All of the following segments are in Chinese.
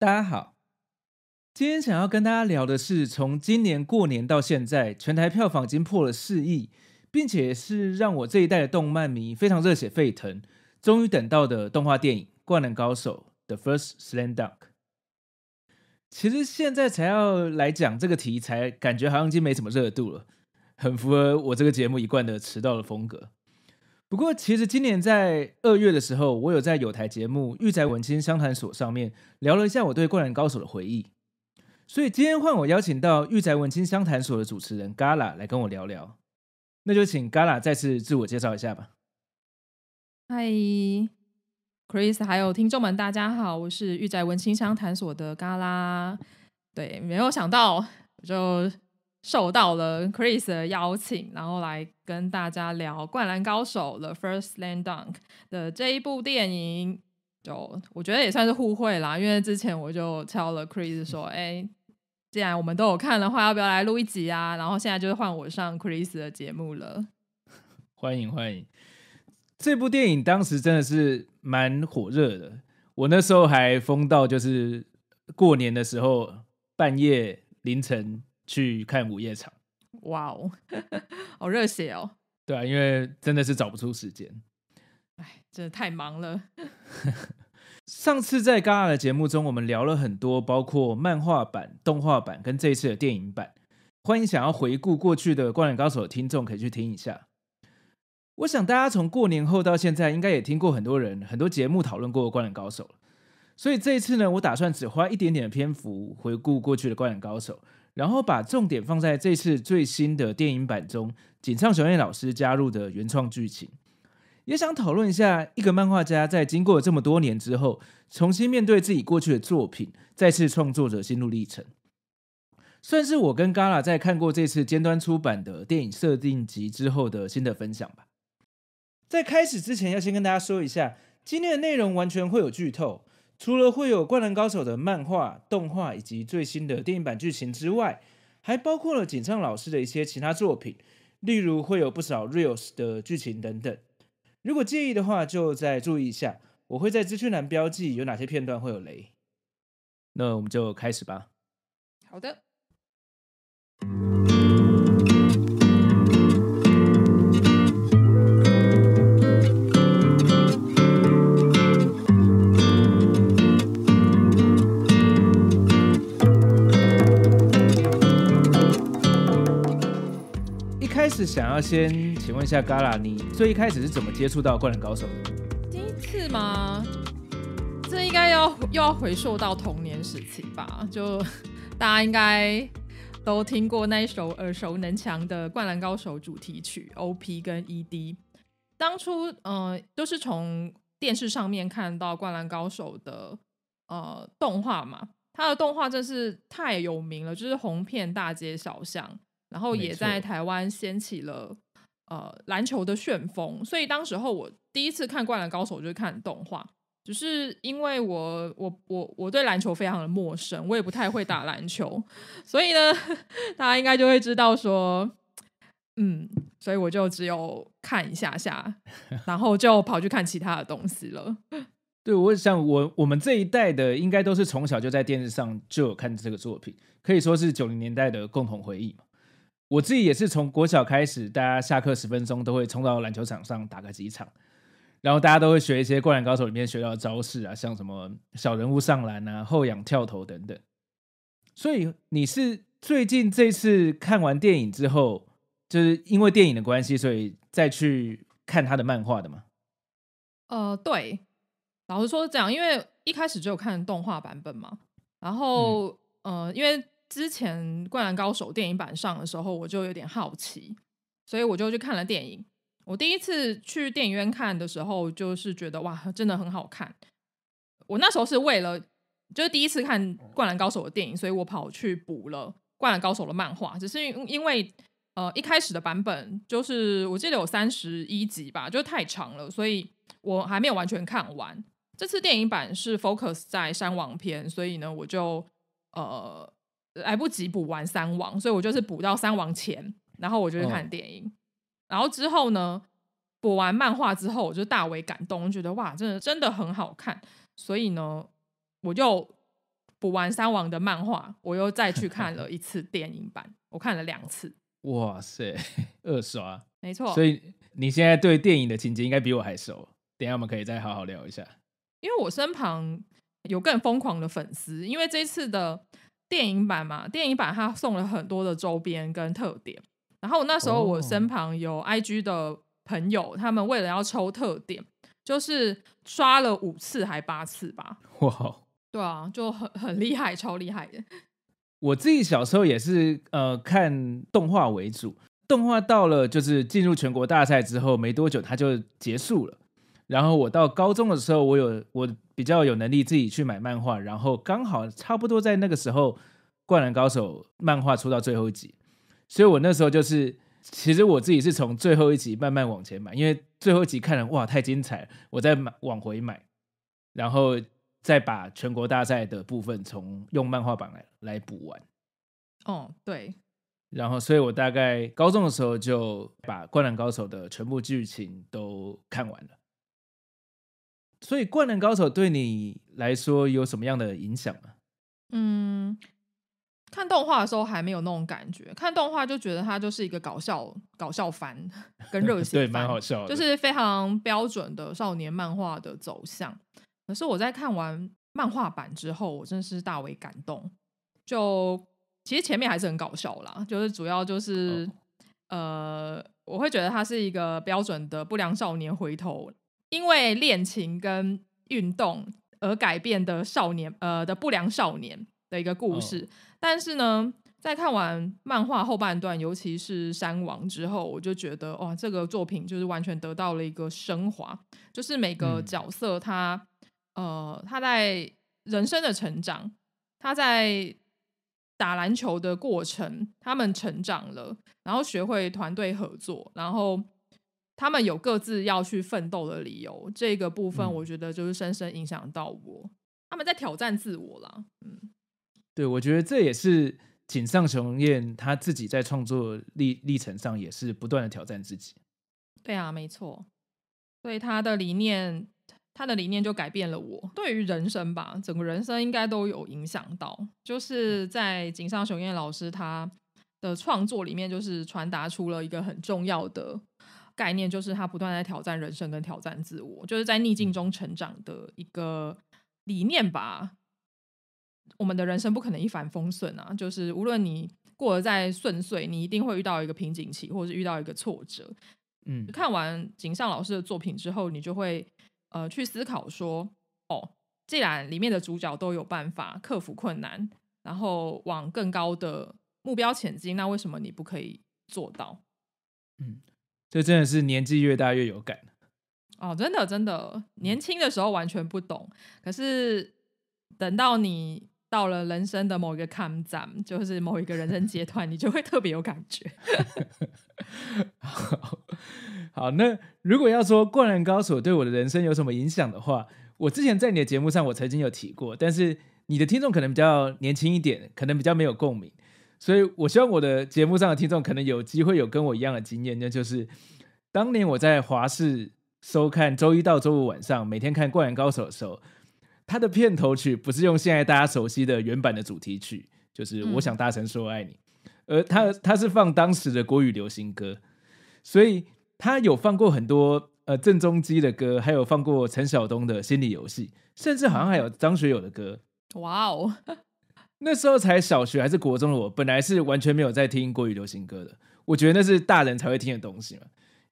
大家好，今天想要跟大家聊的是，从今年过年到现在，全台票房已经破了四亿，并且是让我这一代的动漫迷非常热血沸腾，终于等到的动画电影《灌篮高手》The First Slam Dunk。其实现在才要来讲这个题材，感觉好像已经没什么热度了，很符合我这个节目一贯的迟到的风格。不过，其实今年在二月的时候，我有在有台节目《玉仔文青相谈所》上面聊了一下我对《灌篮高手》的回忆。所以今天换我邀请到《玉仔文青相谈所》的主持人 Gala 来跟我聊聊。那就请 Gala 再次自我介绍一下吧。嗨，Chris，还有听众们，大家好，我是《玉仔文青相谈所》的 Gala。对，没有想到，就。受到了 Chris 的邀请，然后来跟大家聊《灌篮高手》的《First Land Dunk》的这一部电影，就我觉得也算是互惠啦，因为之前我就敲了 Chris 说：“哎，既然我们都有看的话，要不要来录一集啊？”然后现在就是换我上 Chris 的节目了。欢迎欢迎！这部电影当时真的是蛮火热的，我那时候还疯到就是过年的时候半夜凌晨。去看午夜场，哇哦，好热血哦！对啊，因为真的是找不出时间，哎，真的太忙了。上次在《咖啦》的节目中，我们聊了很多，包括漫画版、动画版跟这一次的电影版。欢迎想要回顾过去的《怪人高手》的听众，可以去听一下。我想大家从过年后到现在，应该也听过很多人、很多节目讨论过的《怪高手》所以这一次呢，我打算只花一点点的篇幅回顾过去的《怪人高手》。然后把重点放在这次最新的电影版中，井上雄彦老师加入的原创剧情，也想讨论一下一个漫画家在经过这么多年之后，重新面对自己过去的作品，再次创作者心路历程，算是我跟 Gala 在看过这次尖端出版的电影设定集之后的新的分享吧。在开始之前，要先跟大家说一下，今天的内容完全会有剧透。除了会有《灌篮高手》的漫画、动画以及最新的电影版剧情之外，还包括了锦上老师的一些其他作品，例如会有不少 Reals 的剧情等等。如果介意的话，就再注意一下，我会在资讯栏标记有哪些片段会有雷。那我们就开始吧。好的。是想要先请问一下 Gala，你最一开始是怎么接触到《灌篮高手》的？第一次吗？这应该要又要回溯到童年时期吧。就 大家应该都听过那一首耳熟能详的《灌篮高手》主题曲 OP 跟 ED。当初嗯，都是从电视上面看到《灌篮高手》的呃动画嘛，它的动画真是太有名了，就是红遍大街小巷。然后也在台湾掀起了呃篮球的旋风，所以当时候我第一次看《灌篮高手》就是看动画，只是因为我我我我对篮球非常的陌生，我也不太会打篮球，所以呢，大家应该就会知道说，嗯，所以我就只有看一下下，然后就跑去看其他的东西了。对我想我我们这一代的应该都是从小就在电视上就有看这个作品，可以说是九零年代的共同回忆嘛。我自己也是从国小开始，大家下课十分钟都会冲到篮球场上打个几场，然后大家都会学一些《灌篮高手》里面学到的招式啊，像什么小人物上篮啊、后仰跳投等等。所以你是最近这次看完电影之后，就是因为电影的关系，所以再去看他的漫画的吗？呃，对，老实说是这样，因为一开始就有看动画版本嘛，然后，嗯，因为。之前《灌篮高手》电影版上的时候，我就有点好奇，所以我就去看了电影。我第一次去电影院看的时候，就是觉得哇，真的很好看。我那时候是为了就是第一次看《灌篮高手》的电影，所以我跑去补了《灌篮高手》的漫画。只是因为呃，一开始的版本就是我记得有三十一集吧，就太长了，所以我还没有完全看完。这次电影版是 focus 在山王篇，所以呢，我就呃。来不及补完三王，所以我就是补到三王前，然后我就去看电影。然后之后呢，补完漫画之后，我就大为感动，我觉得哇，真的真的很好看。所以呢，我就补完三王的漫画，我又再去 看了一次电影版，我看了两次。哇塞，二刷，没错。所以你现在对电影的情节应该比我还熟。等下我们可以再好好聊一下。因为我身旁有更疯狂的粉丝，因为这次的。电影版嘛，电影版他送了很多的周边跟特点。然后那时候我身旁有 IG 的朋友，他们为了要抽特点，就是刷了五次还八次吧。哇，对啊，就很很厉害，超厉害的。我自己小时候也是，呃，看动画为主。动画到了就是进入全国大赛之后，没多久它就结束了。然后我到高中的时候，我有我比较有能力自己去买漫画，然后刚好差不多在那个时候，灌篮高手漫画出到最后一集，所以我那时候就是其实我自己是从最后一集慢慢往前买，因为最后一集看了哇太精彩了，我再买往回买，然后再把全国大赛的部分从用漫画版来来补完。哦，对。然后，所以我大概高中的时候就把灌篮高手的全部剧情都看完了。所以《灌篮高手》对你来说有什么样的影响吗？嗯，看动画的时候还没有那种感觉，看动画就觉得它就是一个搞笑搞笑番跟热血番，对，蛮好笑，就是非常标准的少年漫画的走向。可是我在看完漫画版之后，我真的是大为感动。就其实前面还是很搞笑啦，就是主要就是呃，我会觉得它是一个标准的不良少年回头。因为恋情跟运动而改变的少年，呃，的不良少年的一个故事。但是呢，在看完漫画后半段，尤其是山王之后，我就觉得哇，这个作品就是完全得到了一个升华。就是每个角色他，呃，他在人生的成长，他在打篮球的过程，他们成长了，然后学会团队合作，然后。他们有各自要去奋斗的理由，这个部分我觉得就是深深影响到我。他们在挑战自我了，嗯，对我觉得这也是井上雄彦他自己在创作历历程上也是不断的挑战自己。对啊，没错，所以他的理念，他的理念就改变了我。对于人生吧，整个人生应该都有影响到。就是在井上雄彦老师他的创作里面，就是传达出了一个很重要的。概念就是他不断在挑战人生跟挑战自我，就是在逆境中成长的一个理念吧。我们的人生不可能一帆风顺啊，就是无论你过得再顺遂，你一定会遇到一个瓶颈期，或者是遇到一个挫折。嗯，看完井上老师的作品之后，你就会呃去思考说，哦，既然里面的主角都有办法克服困难，然后往更高的目标前进，那为什么你不可以做到？嗯。这真的是年纪越大越有感哦，真的真的，年轻的时候完全不懂，可是等到你到了人生的某一个坎站，就是某一个人生阶段，你就会特别有感觉。好，好，那如果要说《灌篮高手》对我的人生有什么影响的话，我之前在你的节目上我曾经有提过，但是你的听众可能比较年轻一点，可能比较没有共鸣。所以我希望我的节目上的听众可能有机会有跟我一样的经验，那就是当年我在华视收看周一到周五晚上每天看《灌篮高手》的时候，他的片头曲不是用现在大家熟悉的原版的主题曲，就是《我想大声说爱你》，而他他是放当时的国语流行歌，所以他有放过很多呃郑中基的歌，还有放过陈晓东的《心理游戏》，甚至好像还有张学友的歌。哇哦！那时候才小学还是国中的我，本来是完全没有在听国语流行歌的。我觉得那是大人才会听的东西嘛，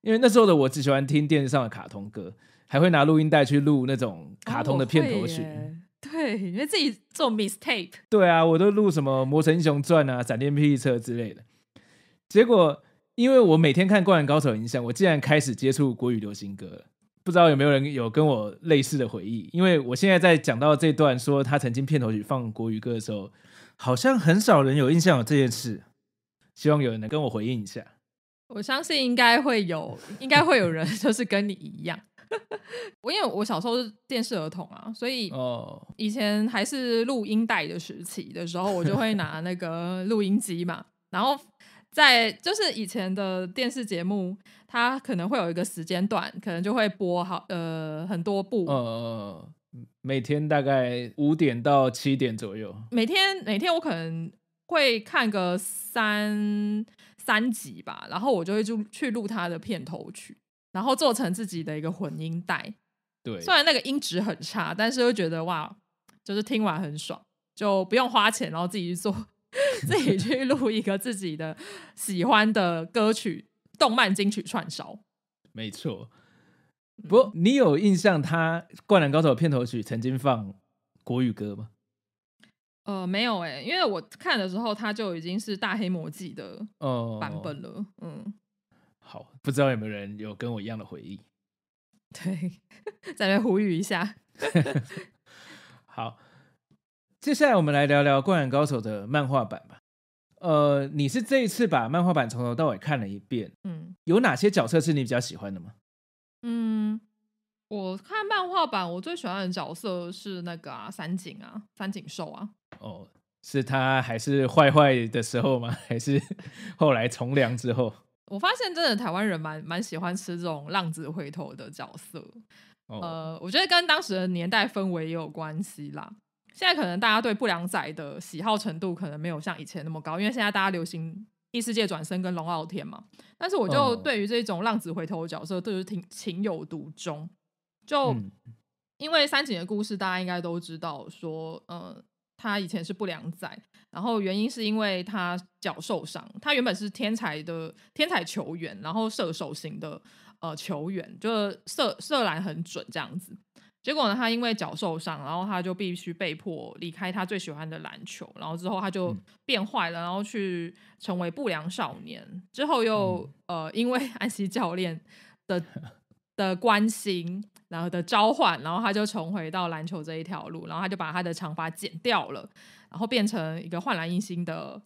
因为那时候的我只喜欢听电视上的卡通歌，还会拿录音带去录那种卡通的片头曲，对，因为自己做 m i s t a k e 对啊，我都录什么《魔神英雄传》啊、《闪电霹雳车》之类的。结果，因为我每天看《灌篮高手》影响，我竟然开始接触国语流行歌了。不知道有没有人有跟我类似的回忆？因为我现在在讲到这段，说他曾经片头曲放国语歌的时候，好像很少人有印象有这件事。希望有人能跟我回应一下。我相信应该会有，应该会有人就是跟你一样。我因为我小时候是电视儿童啊，所以以前还是录音带的时期的时候，我就会拿那个录音机嘛。然后在就是以前的电视节目。它可能会有一个时间段，可能就会播好，呃，很多部。呃，每天大概五点到七点左右。每天，每天我可能会看个三三集吧，然后我就会就去录它的片头曲，然后做成自己的一个混音带。对，虽然那个音质很差，但是又觉得哇，就是听完很爽，就不用花钱，然后自己去做，自己去录一个自己的喜欢的歌曲。动漫金曲串烧，没错。不过你有印象，他《灌篮高手》片头曲曾经放国语歌吗？呃，没有哎，因为我看的时候，他就已经是大黑魔记的呃版本了。嗯，好，不知道有没有人有跟我一样的回忆？对，再 来呼吁一下。好，接下来我们来聊聊《灌篮高手》的漫画版吧。呃，你是这一次把漫画版从头到尾看了一遍，嗯，有哪些角色是你比较喜欢的吗？嗯，我看漫画版，我最喜欢的角色是那个三井啊，三井寿啊。哦，是他还是坏坏的时候吗？还是后来从良之后？我发现真的台湾人蛮蛮喜欢吃这种浪子回头的角色，呃，我觉得跟当时的年代氛围也有关系啦。现在可能大家对不良仔的喜好程度可能没有像以前那么高，因为现在大家流行异世界转生跟龙傲天嘛。但是我就对于这种浪子回头角色，就是挺情有独钟。就因为三井的故事，大家应该都知道，说呃，他以前是不良仔，然后原因是因为他脚受伤。他原本是天才的天才球员，然后射手型的呃球员，就射射篮很准这样子。结果呢，他因为脚受伤，然后他就必须被迫离开他最喜欢的篮球，然后之后他就变坏了，然后去成为不良少年。之后又呃，因为安西教练的 的关心，然后的召唤，然后他就重回到篮球这一条路，然后他就把他的长发剪掉了，然后变成一个焕然一新的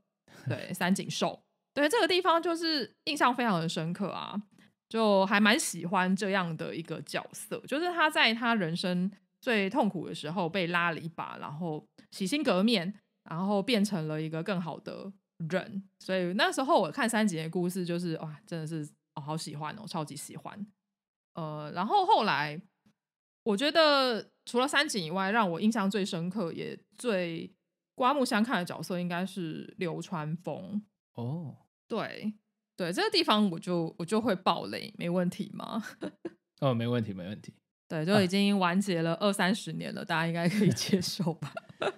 对三井寿。对这个地方就是印象非常的深刻啊。就还蛮喜欢这样的一个角色，就是他在他人生最痛苦的时候被拉了一把，然后洗心革面，然后变成了一个更好的人。所以那时候我看三井的故事，就是哇，真的是哦，好喜欢哦，超级喜欢。呃，然后后来我觉得除了三井以外，让我印象最深刻也最刮目相看的角色，应该是流川枫哦，对。对这个地方，我就我就会暴雷，没问题吗？哦，没问题，没问题。对，就已经完结了二三十年了，大家应该可以接受吧？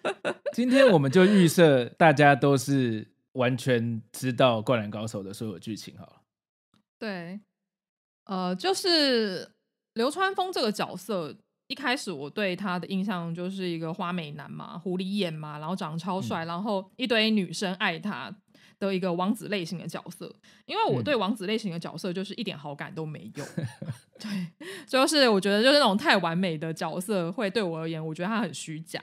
今天我们就预设大家都是完全知道《灌篮高手》的所有剧情好了。对，呃，就是流川枫这个角色，一开始我对他的印象就是一个花美男嘛，狐狸眼嘛，然后长得超帅，然后一堆女生爱他。的一个王子类型的角色，因为我对王子类型的角色就是一点好感都没有，对，就是我觉得就是那种太完美的角色会对我而言，我觉得他很虚假。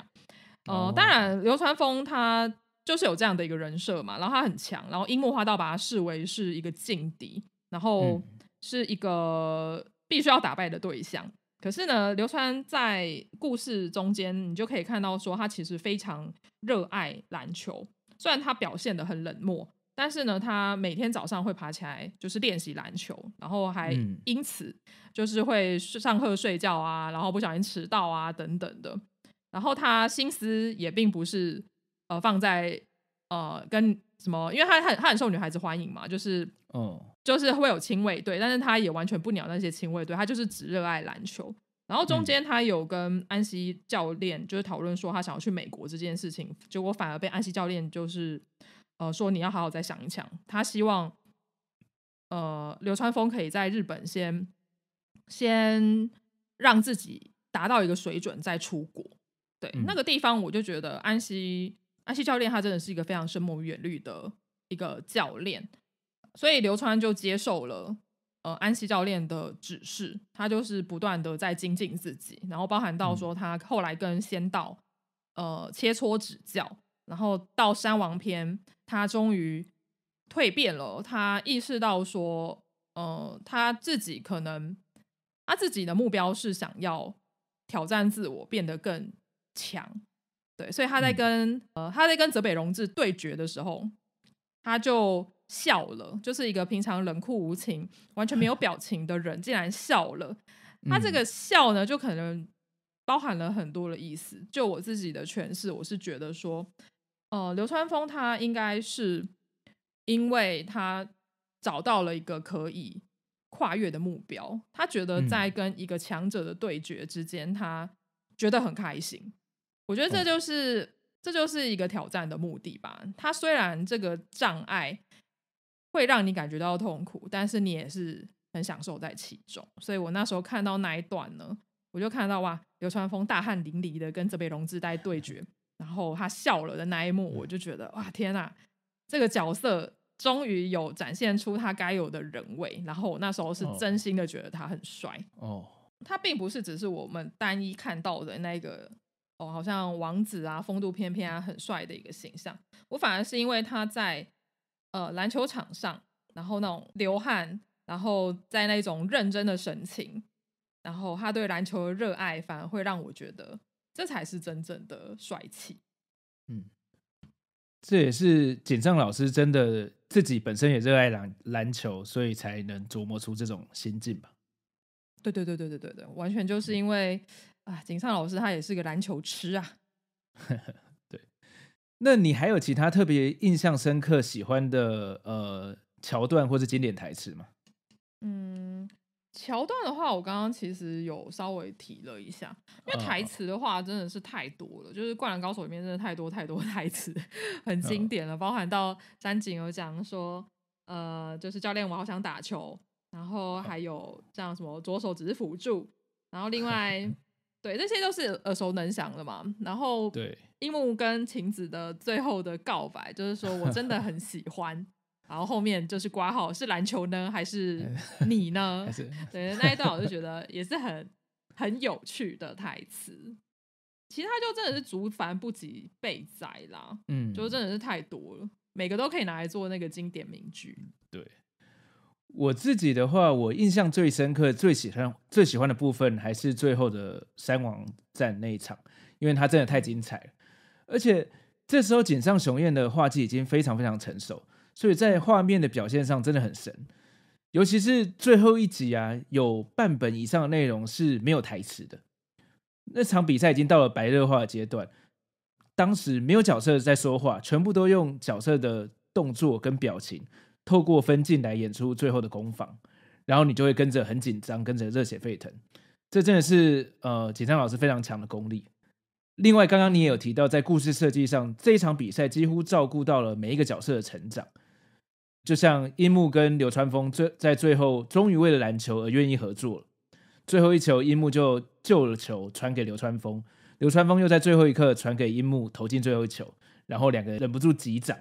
呃，当然，流川枫他就是有这样的一个人设嘛，然后他很强，然后樱木花道把他视为是一个劲敌，然后是一个必须要打败的对象。可是呢，流川在故事中间，你就可以看到说他其实非常热爱篮球。虽然他表现的很冷漠，但是呢，他每天早上会爬起来就是练习篮球，然后还因此就是会上课睡觉啊，然后不小心迟到啊等等的。然后他心思也并不是呃放在呃跟什么，因为他很他很受女孩子欢迎嘛，就是哦，就是会有亲卫队，但是他也完全不鸟那些亲卫队，他就是只热爱篮球。然后中间他有跟安西教练就是讨论说他想要去美国这件事情，结果反而被安西教练就是呃说你要好好再想一想，他希望呃流川枫可以在日本先先让自己达到一个水准再出国。对那个地方，我就觉得安西安西教练他真的是一个非常深谋远虑的一个教练，所以流川就接受了。呃，安西教练的指示，他就是不断的在精进自己，然后包含到说他后来跟仙道呃切磋指教，然后到山王篇，他终于蜕变了，他意识到说，呃，他自己可能他自己的目标是想要挑战自我，变得更强，对，所以他在跟呃他在跟泽北荣治对决的时候，他就。笑了，就是一个平常冷酷无情、完全没有表情的人，竟然笑了。他这个笑呢，就可能包含了很多的意思。就我自己的诠释，我是觉得说，呃，流川枫他应该是因为他找到了一个可以跨越的目标，他觉得在跟一个强者的对决之间，他觉得很开心。我觉得这就是这就是一个挑战的目的吧。他虽然这个障碍。会让你感觉到痛苦，但是你也是很享受在其中。所以我那时候看到那一段呢，我就看到哇，流川枫大汗淋漓的跟泽北荣治在对决，然后他笑了的那一幕，我就觉得哇，天哪，这个角色终于有展现出他该有的人味。然后我那时候是真心的觉得他很帅哦，他并不是只是我们单一看到的那个哦，好像王子啊，风度翩翩啊，很帅的一个形象。我反而是因为他在。呃，篮球场上，然后那种流汗，然后在那种认真的神情，然后他对篮球的热爱，反而会让我觉得这才是真正的帅气。嗯，这也是锦上老师真的自己本身也热爱篮篮球，所以才能琢磨出这种心境吧。对对对对对对对，完全就是因为啊，锦上老师他也是个篮球痴啊。那你还有其他特别印象深刻、喜欢的呃桥段或者经典台词吗？嗯，桥段的话，我刚刚其实有稍微提了一下，因为台词的话真的是太多了，就是《灌篮高手》里面真的太多太多 台词很经典了，包含到詹井有讲说，呃，就是教练我好想打球，然后还有像什么左手只是辅助，然后另 外对这些都是耳熟能详的嘛，然后对。樱木跟晴子的最后的告白，就是说我真的很喜欢，然后后面就是挂号是篮球呢还是 你呢？对，那一段我就觉得也是很很有趣的台词。其实就真的是竹繁不及被载啦，嗯，就真的是太多了，每个都可以拿来做那个经典名句。对我自己的话，我印象最深刻、最喜欢、最喜欢的部分还是最后的三王战那一场，因为它真的太精彩了。而且这时候，井上雄彦的画技已经非常非常成熟，所以在画面的表现上真的很神。尤其是最后一集啊，有半本以上的内容是没有台词的。那场比赛已经到了白热化的阶段，当时没有角色在说话，全部都用角色的动作跟表情，透过分镜来演出最后的攻防。然后你就会跟着很紧张，跟着热血沸腾。这真的是呃，锦上老师非常强的功力。另外，刚刚你也有提到，在故事设计上，这一场比赛几乎照顾到了每一个角色的成长。就像樱木跟流川枫，最在最后终于为了篮球而愿意合作了。最后一球，樱木就救了球，传给流川枫，流川枫又在最后一刻传给樱木，投进最后一球，然后两个人忍不住击掌，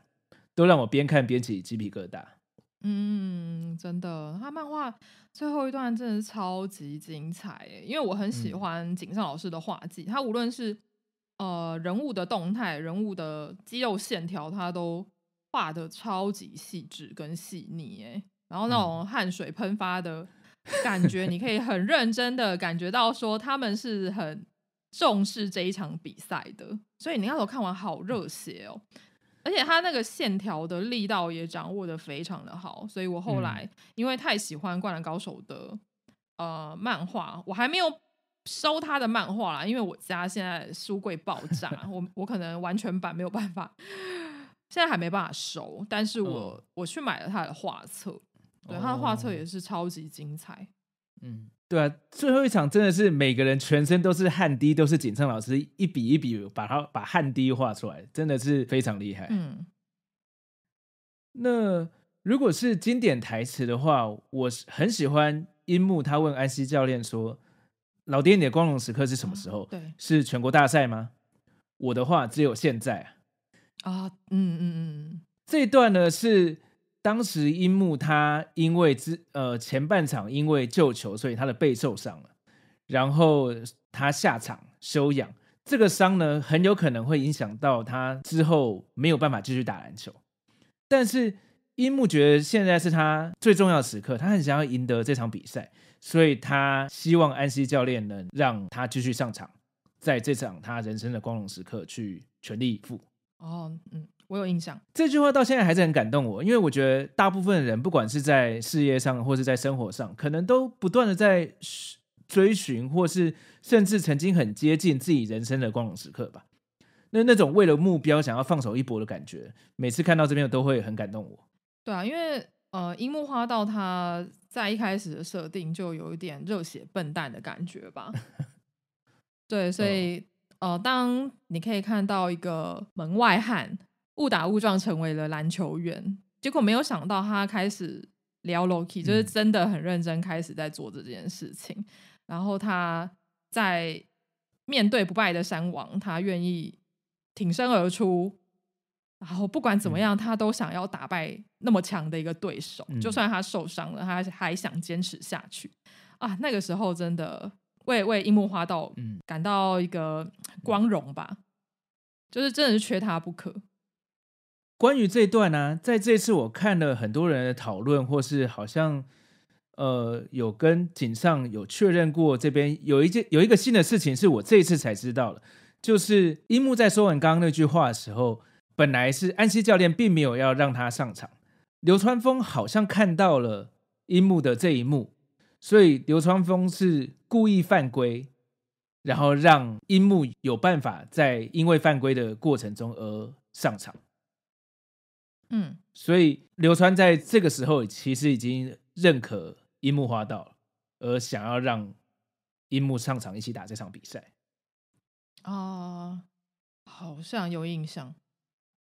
都让我边看边起鸡皮疙瘩。嗯，真的，他漫画最后一段真的是超级精彩，因为我很喜欢井上老师的画技，他无论是呃，人物的动态，人物的肌肉线条，他都画的超级细致跟细腻哎，然后那种汗水喷发的感觉，你可以很认真的感觉到说他们是很重视这一场比赛的，所以你那时候看完好热血哦，而且他那个线条的力道也掌握的非常的好，所以我后来因为太喜欢《灌篮高手》的呃漫画，我还没有。收他的漫画啦，因为我家现在书柜爆炸，我我可能完全版没有办法，现在还没办法收，但是我我去买了他的画册，对他的画册也是超级精彩，嗯，对啊，最后一场真的是每个人全身都是汗滴，都是景盛老师一笔一笔把他把汗滴画出来，真的是非常厉害，嗯，那如果是经典台词的话，我很喜欢樱木他问安西教练说。老爹，你的光荣时刻是什么时候？对，是全国大赛吗？我的话只有现在啊。嗯嗯嗯，这一段呢是当时樱木他因为之呃前半场因为救球，所以他的背受伤了，然后他下场休养。这个伤呢，很有可能会影响到他之后没有办法继续打篮球。但是樱木觉得现在是他最重要的时刻，他很想要赢得这场比赛。所以他希望安西教练能让他继续上场，在这场他人生的光荣时刻去全力以赴。哦，嗯，我有印象，这句话到现在还是很感动我，因为我觉得大部分的人，不管是在事业上或是在生活上，可能都不断的在追寻，或是甚至曾经很接近自己人生的光荣时刻吧。那那种为了目标想要放手一搏的感觉，每次看到这边都会很感动我。对啊，因为呃，樱木花道他。在一开始的设定就有一点热血笨蛋的感觉吧，对，所以呃，当你可以看到一个门外汉误打误撞成为了篮球员，结果没有想到他开始聊 Loki，就是真的很认真开始在做这件事情，然后他在面对不败的山王，他愿意挺身而出。然后不管怎么样，他都想要打败那么强的一个对手，就算他受伤了，他还想坚持下去啊！那个时候真的为为樱木花道感到一个光荣吧，就是真的是缺他不可。关于这段呢，在这次我看了很多人的讨论，或是好像呃有跟井上有确认过，这边有一件有一个新的事情，是我这一次才知道了，就是樱木在说完刚刚那句话的时候。本来是安西教练并没有要让他上场，流川枫好像看到了樱木的这一幕，所以流川枫是故意犯规，然后让樱木有办法在因为犯规的过程中而上场。嗯，所以流川在这个时候其实已经认可樱木花道，而想要让樱木上场一起打这场比赛。啊，好像有印象。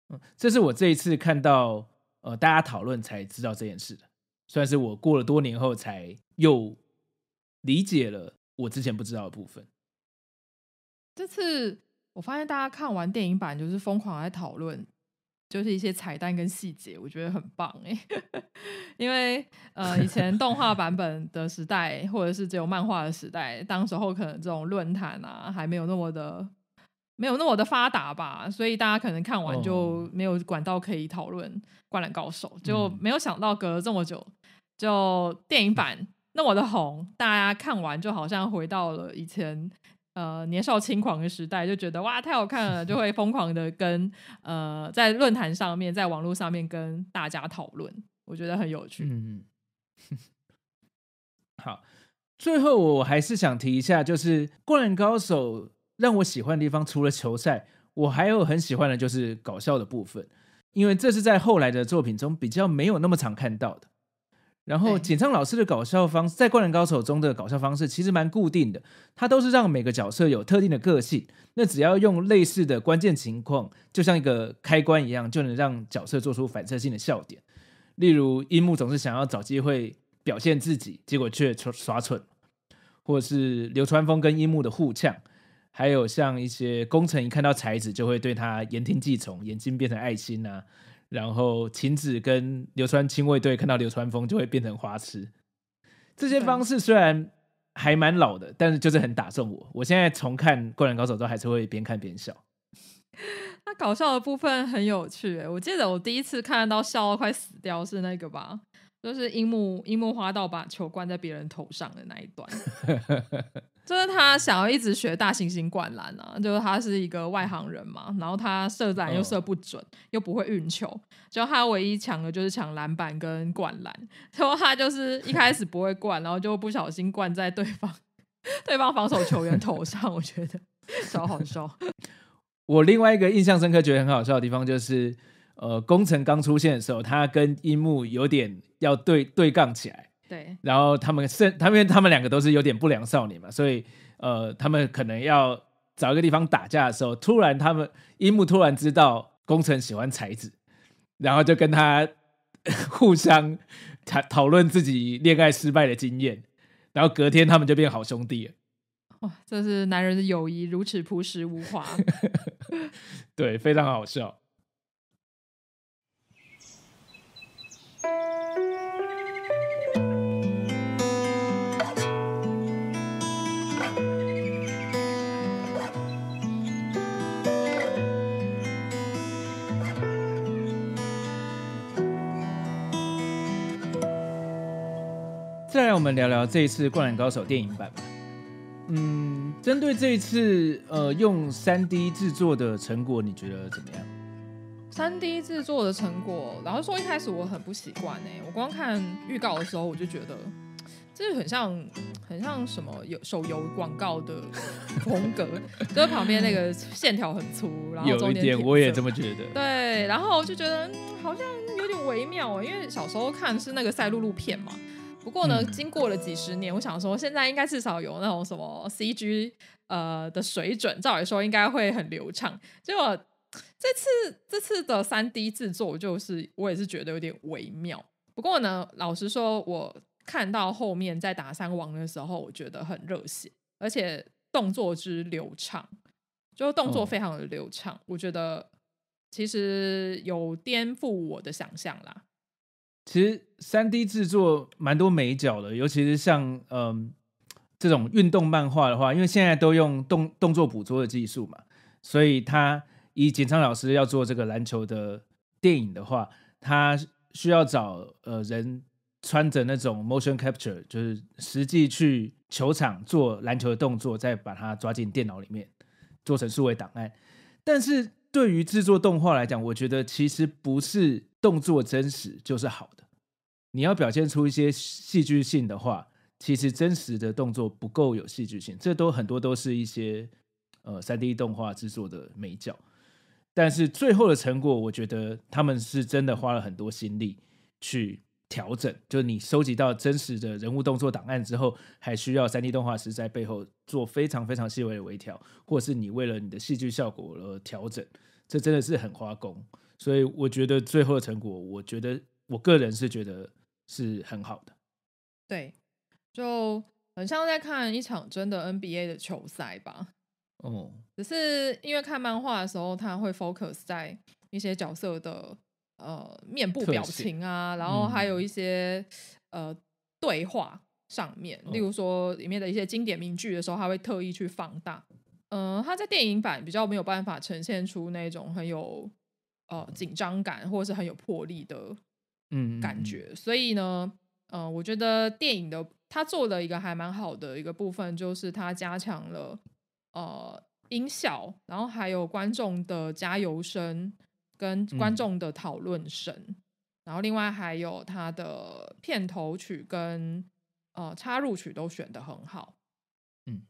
嗯，这是我这一次看到，呃，大家讨论才知道这件事的，算是我过了多年后才又理解了我之前不知道的部分。这次我发现大家看完电影版就是疯狂在讨论，就是一些彩蛋跟细节，我觉得很棒哎，因为呃，以前动画版本的时代或者是只有漫画的时代，当时候可能这种论坛啊还没有那么的。没有那么的发达吧，所以大家可能看完就没有管道可以讨论《灌篮高手》，就没有想到隔了这么久，就电影版那么的红，大家看完就好像回到了以前呃年少轻狂的时代，就觉得哇太好看了，就会疯狂的跟呃在论坛上面，在网络上面跟大家讨论，我觉得很有趣。嗯，好，最后我还是想提一下，就是《灌篮高手》。让我喜欢的地方，除了球赛，我还有很喜欢的就是搞笑的部分，因为这是在后来的作品中比较没有那么常看到的。然后，锦上老师的搞笑方在《灌篮高手》中的搞笑方式其实蛮固定的，他都是让每个角色有特定的个性，那只要用类似的关键情况，就像一个开关一样，就能让角色做出反射性的笑点。例如，樱木总是想要找机会表现自己，结果却耍耍蠢，或者是流川枫跟樱木的互呛。还有像一些工程，一看到才子就会对他言听计从，眼睛变成爱心呐。然后晴子跟流川青卫队看到流川枫就会变成花痴。这些方式虽然还蛮老的，但是就是很打中我。我现在重看《灌篮高手》都还是会边看边笑。那搞笑的部分很有趣，我记得我第一次看到笑到快死掉是那个吧？就是樱木樱木花道把球灌在别人头上的那一段。就是他想要一直学大猩猩灌篮啊，就是他是一个外行人嘛，然后他射篮又射不准，又不会运球，就他唯一强的就是抢篮板跟灌篮。然后他就是一开始不会灌，然后就不小心灌在对方 对方防守球员头上，我觉得超好笑。我另外一个印象深刻、觉得很好笑的地方就是，呃，工程刚出现的时候，他跟樱木有点要对对杠起来。对，然后他们是，他们他们两个都是有点不良少年嘛，所以呃，他们可能要找一个地方打架的时候，突然他们樱木突然知道工城喜欢彩子，然后就跟他互相讨讨论自己恋爱失败的经验，然后隔天他们就变好兄弟了。哇，这是男人的友谊如此朴实无华，对，非常好笑。再来，我们聊聊这一次《灌篮高手》电影版吧。嗯，针对这一次呃用三 D 制作的成果，你觉得怎么样？三 D 制作的成果，然后说一开始我很不习惯哎，我光看预告的时候，我就觉得这是很像很像什么游手游广告的风格，就是旁边那个线条很粗，然后有一点我也这么觉得，对，然后就觉得好像有点微妙啊，因为小时候看是那个赛璐璐片嘛。不过呢，经过了几十年，我想说，现在应该至少有那种什么 CG 呃的水准，照理说应该会很流畅。结果这次这次的三 D 制作，就是我也是觉得有点微妙。不过呢，老实说，我看到后面在打三王的时候，我觉得很热血，而且动作之流畅，就动作非常的流畅，我觉得其实有颠覆我的想象啦。其实三 D 制作蛮多美角的，尤其是像嗯这种运动漫画的话，因为现在都用动动作捕捉的技术嘛，所以他以景昌老师要做这个篮球的电影的话，他需要找呃人穿着那种 motion capture，就是实际去球场做篮球的动作，再把它抓进电脑里面做成数位档案，但是。对于制作动画来讲，我觉得其实不是动作真实就是好的。你要表现出一些戏剧性的话，其实真实的动作不够有戏剧性，这都很多都是一些呃三 D 动画制作的美角，但是最后的成果，我觉得他们是真的花了很多心力去。调整，就是你收集到真实的人物动作档案之后，还需要三 D 动画师在背后做非常非常细微的微调，或是你为了你的戏剧效果而调整，这真的是很花工。所以我觉得最后的成果，我觉得我个人是觉得是很好的。对，就很像在看一场真的 NBA 的球赛吧。哦，只是因为看漫画的时候，他会 focus 在一些角色的。呃，面部表情啊，然后还有一些呃对话上面，例如说里面的一些经典名句的时候，他会特意去放大。嗯，他在电影版比较没有办法呈现出那种很有呃紧张感或者是很有魄力的嗯感觉，所以呢，呃，我觉得电影的他做了一个还蛮好的一个部分，就是他加强了呃音效，然后还有观众的加油声。跟观众的讨论声，然后另外还有他的片头曲跟呃插入曲都选的很好，嗯，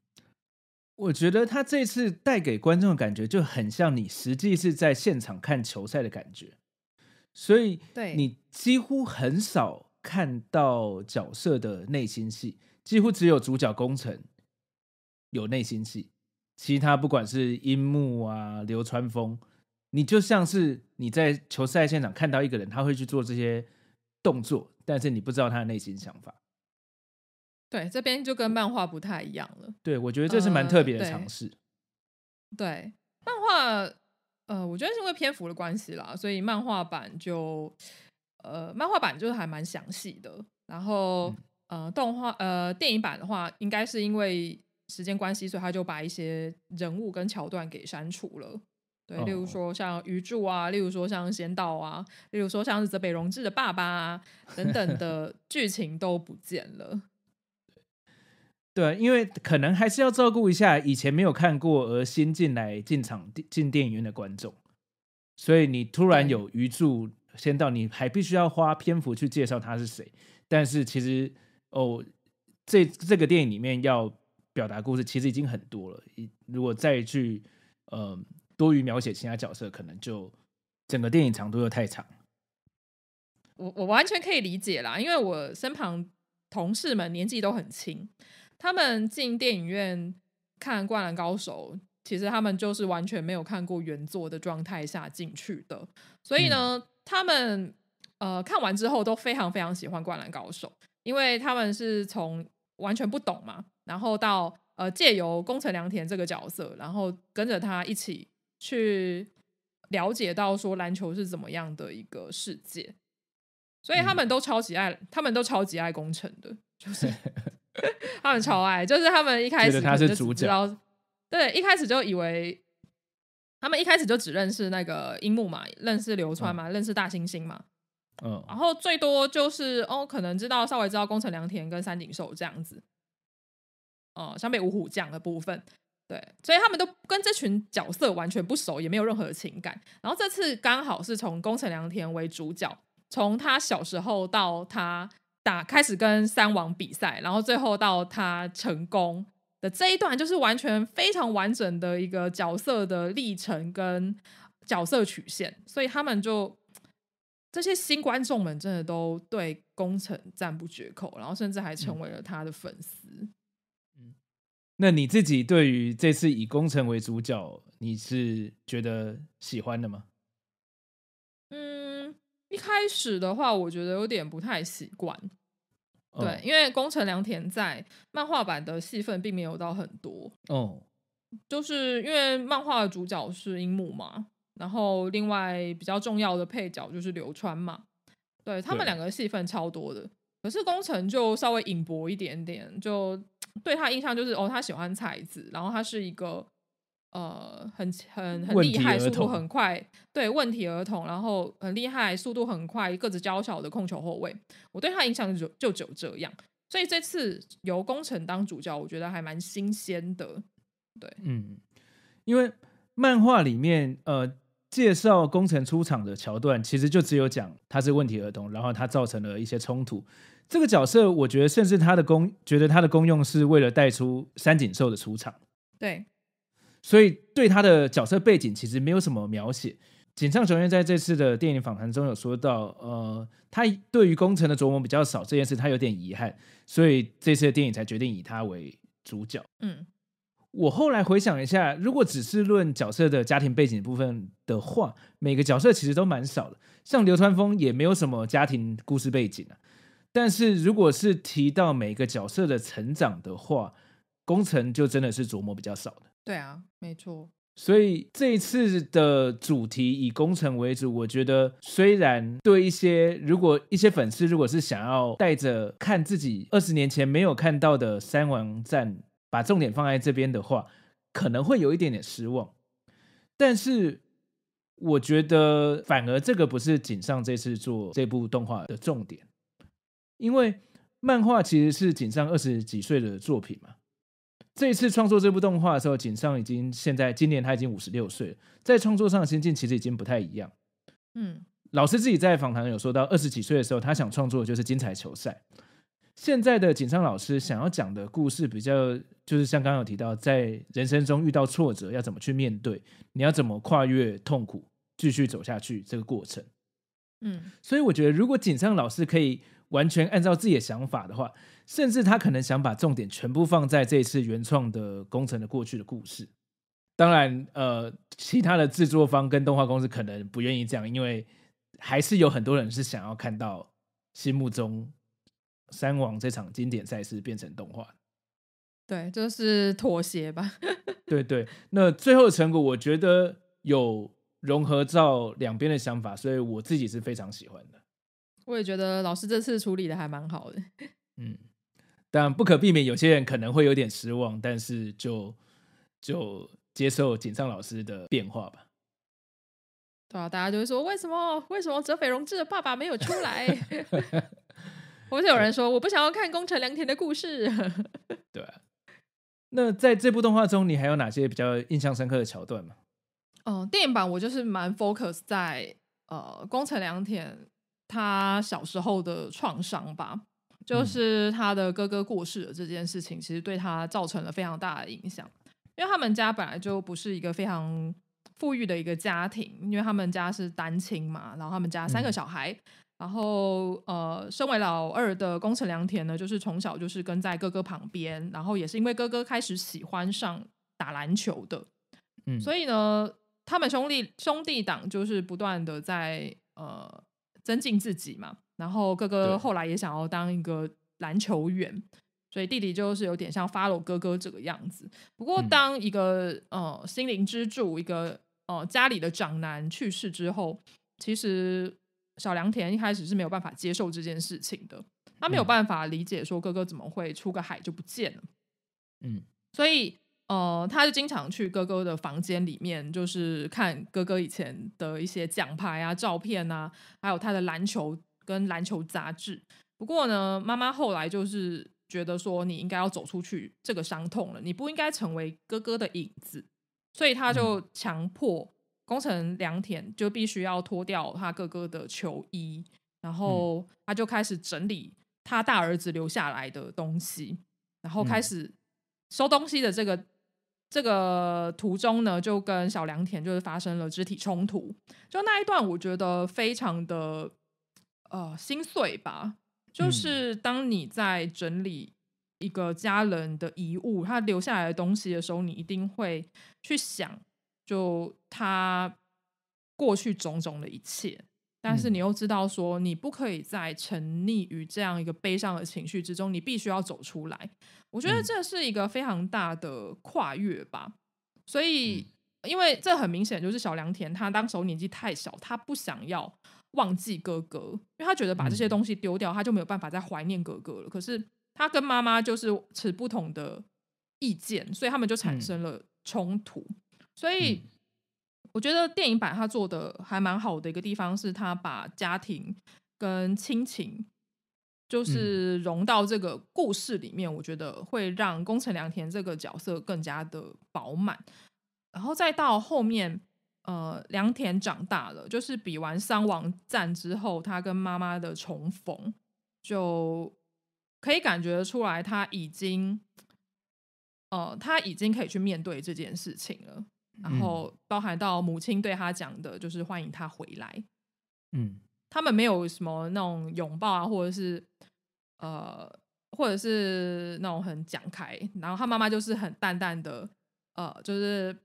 我觉得他这次带给观众的感觉就很像你实际是在现场看球赛的感觉，所以对，你几乎很少看到角色的内心戏，几乎只有主角工程有内心戏，其他不管是樱木啊、流川枫。你就像是你在球赛现场看到一个人，他会去做这些动作，但是你不知道他的内心想法。对，这边就跟漫画不太一样了。对，我觉得这是蛮特别的尝试。对，漫画，呃，我觉得是因为篇幅的关系啦，所以漫画版就，呃，漫画版就是还蛮详细的。然后，呃，动画，呃，电影版的话，应该是因为时间关系，所以他就把一些人物跟桥段给删除了。对，例如说像鱼柱啊，例如说像仙道啊，例如说像是泽北荣治的爸爸啊等等的 剧情都不见了。对，因为可能还是要照顾一下以前没有看过而新进来进场进电影院的观众，所以你突然有鱼柱、仙道，你还必须要花篇幅去介绍他是谁。但是其实哦，这这个电影里面要表达故事其实已经很多了，如果再去呃多于描写其他角色，可能就整个电影长度又太长。我我完全可以理解啦，因为我身旁同事们年纪都很轻，他们进电影院看《灌篮高手》，其实他们就是完全没有看过原作的状态下进去的，所以呢，他们呃看完之后都非常非常喜欢《灌篮高手》，因为他们是从完全不懂嘛，然后到呃借由宫城良田这个角色，然后跟着他一起。去了解到说篮球是怎么样的一个世界，所以他们都超级爱，他们都超级爱工程的，就是 他们超爱，就是他们一开始他是主角，对，一开始就以为他们一开始就只认识那个樱木嘛，认识流川嘛，认识大猩猩嘛，嗯，然后最多就是哦，可能知道稍微知道工程良田跟三井寿这样子，哦，湘北五虎将的部分。对，所以他们都跟这群角色完全不熟，也没有任何的情感。然后这次刚好是从宫城良田为主角，从他小时候到他打开始跟三王比赛，然后最后到他成功的这一段，就是完全非常完整的一个角色的历程跟角色曲线。所以他们就这些新观众们真的都对宫城赞不绝口，然后甚至还成为了他的粉丝。那你自己对于这次以工程为主角，你是觉得喜欢的吗？嗯，一开始的话，我觉得有点不太习惯。对，因为工程良田在漫画版的戏份并没有到很多哦，就是因为漫画的主角是樱木嘛，然后另外比较重要的配角就是流川嘛，对他们两个戏份超多的，可是工程就稍微隐薄一点点，就。对他印象就是哦，他喜欢才子，然后他是一个呃很很很厉害，速度很快，对问题儿童，然后很厉害，速度很快，个子娇小的控球后卫。我对他印象就就只有这样，所以这次由工程当主角，我觉得还蛮新鲜的。对，嗯，因为漫画里面呃介绍工程出场的桥段，其实就只有讲他是问题儿童，然后他造成了一些冲突。这个角色，我觉得甚至他的功，觉得他的功用是为了带出三井寿的出场。对，所以对他的角色背景其实没有什么描写。井上雄彦在这次的电影访谈中有说到，呃，他对于工程的琢磨比较少这件事，他有点遗憾，所以这次的电影才决定以他为主角。嗯，我后来回想一下，如果只是论角色的家庭背景部分的话，每个角色其实都蛮少的，像流川枫也没有什么家庭故事背景啊。但是，如果是提到每个角色的成长的话，工程就真的是琢磨比较少的。对啊，没错。所以这一次的主题以工程为主，我觉得虽然对一些如果一些粉丝如果是想要带着看自己二十年前没有看到的三王战，把重点放在这边的话，可能会有一点点失望。但是，我觉得反而这个不是井上这次做这部动画的重点。因为漫画其实是井上二十几岁的作品嘛，这一次创作这部动画的时候，井上已经现在今年他已经五十六岁，在创作上的心境其实已经不太一样。嗯，老师自己在访谈有说到，二十几岁的时候他想创作的就是精彩球赛，现在的井上老师想要讲的故事比较就是像刚刚有提到，在人生中遇到挫折要怎么去面对，你要怎么跨越痛苦继续走下去这个过程。嗯，所以我觉得如果井上老师可以。完全按照自己的想法的话，甚至他可能想把重点全部放在这次原创的工程的过去的故事。当然，呃，其他的制作方跟动画公司可能不愿意这样，因为还是有很多人是想要看到心目中三王这场经典赛事变成动画对，就是妥协吧。对对，那最后成果我觉得有融合到两边的想法，所以我自己是非常喜欢的。我也觉得老师这次处理的还蛮好的。嗯，但不可避免，有些人可能会有点失望，但是就就接受井上老师的变化吧。对啊，大家就会说为什么为什么泽斐荣治的爸爸没有出来？或者有人说我不想要看工程良田的故事。对啊，那在这部动画中，你还有哪些比较印象深刻的桥段吗？嗯，电影版我就是蛮 focus 在呃工程良田。他小时候的创伤吧，就是他的哥哥过世的这件事情，其实对他造成了非常大的影响。因为他们家本来就不是一个非常富裕的一个家庭，因为他们家是单亲嘛，然后他们家三个小孩，然后呃，身为老二的宫城良田呢，就是从小就是跟在哥哥旁边，然后也是因为哥哥开始喜欢上打篮球的，嗯，所以呢，他们兄弟兄弟党就是不断的在呃。增进自己嘛，然后哥哥后来也想要当一个篮球员，所以弟弟就是有点像 follow 哥哥这个样子。不过，当一个呃心灵支柱，一个呃家里的长男去世之后，其实小良田一开始是没有办法接受这件事情的，他没有办法理解说哥哥怎么会出个海就不见了，嗯，所以。哦，他就经常去哥哥的房间里面，就是看哥哥以前的一些奖牌啊、照片啊，还有他的篮球跟篮球杂志。不过呢，妈妈后来就是觉得说，你应该要走出去这个伤痛了，你不应该成为哥哥的影子。所以他就强迫宫城良田就必须要脱掉他哥哥的球衣，然后他就开始整理他大儿子留下来的东西，然后开始收东西的这个。这个途中呢，就跟小良田就是发生了肢体冲突，就那一段我觉得非常的呃心碎吧。就是当你在整理一个家人的遗物，他留下来的东西的时候，你一定会去想，就他过去种种的一切。但是你又知道说，你不可以再沉溺于这样一个悲伤的情绪之中，你必须要走出来。我觉得这是一个非常大的跨越吧，所以因为这很明显就是小良田，他当时年纪太小，他不想要忘记哥哥，因为他觉得把这些东西丢掉，他就没有办法再怀念哥哥了。可是他跟妈妈就是持不同的意见，所以他们就产生了冲突。所以我觉得电影版他做的还蛮好的一个地方是，他把家庭跟亲情。就是融到这个故事里面，我觉得会让宫城良田这个角色更加的饱满。然后再到后面，呃，良田长大了，就是比完伤亡战之后，他跟妈妈的重逢，就可以感觉出来他已经，呃，他已经可以去面对这件事情了。然后包含到母亲对他讲的，就是欢迎他回来，嗯。他们没有什么那种拥抱啊，或者是呃，或者是那种很讲开。然后他妈妈就是很淡淡的，呃，就是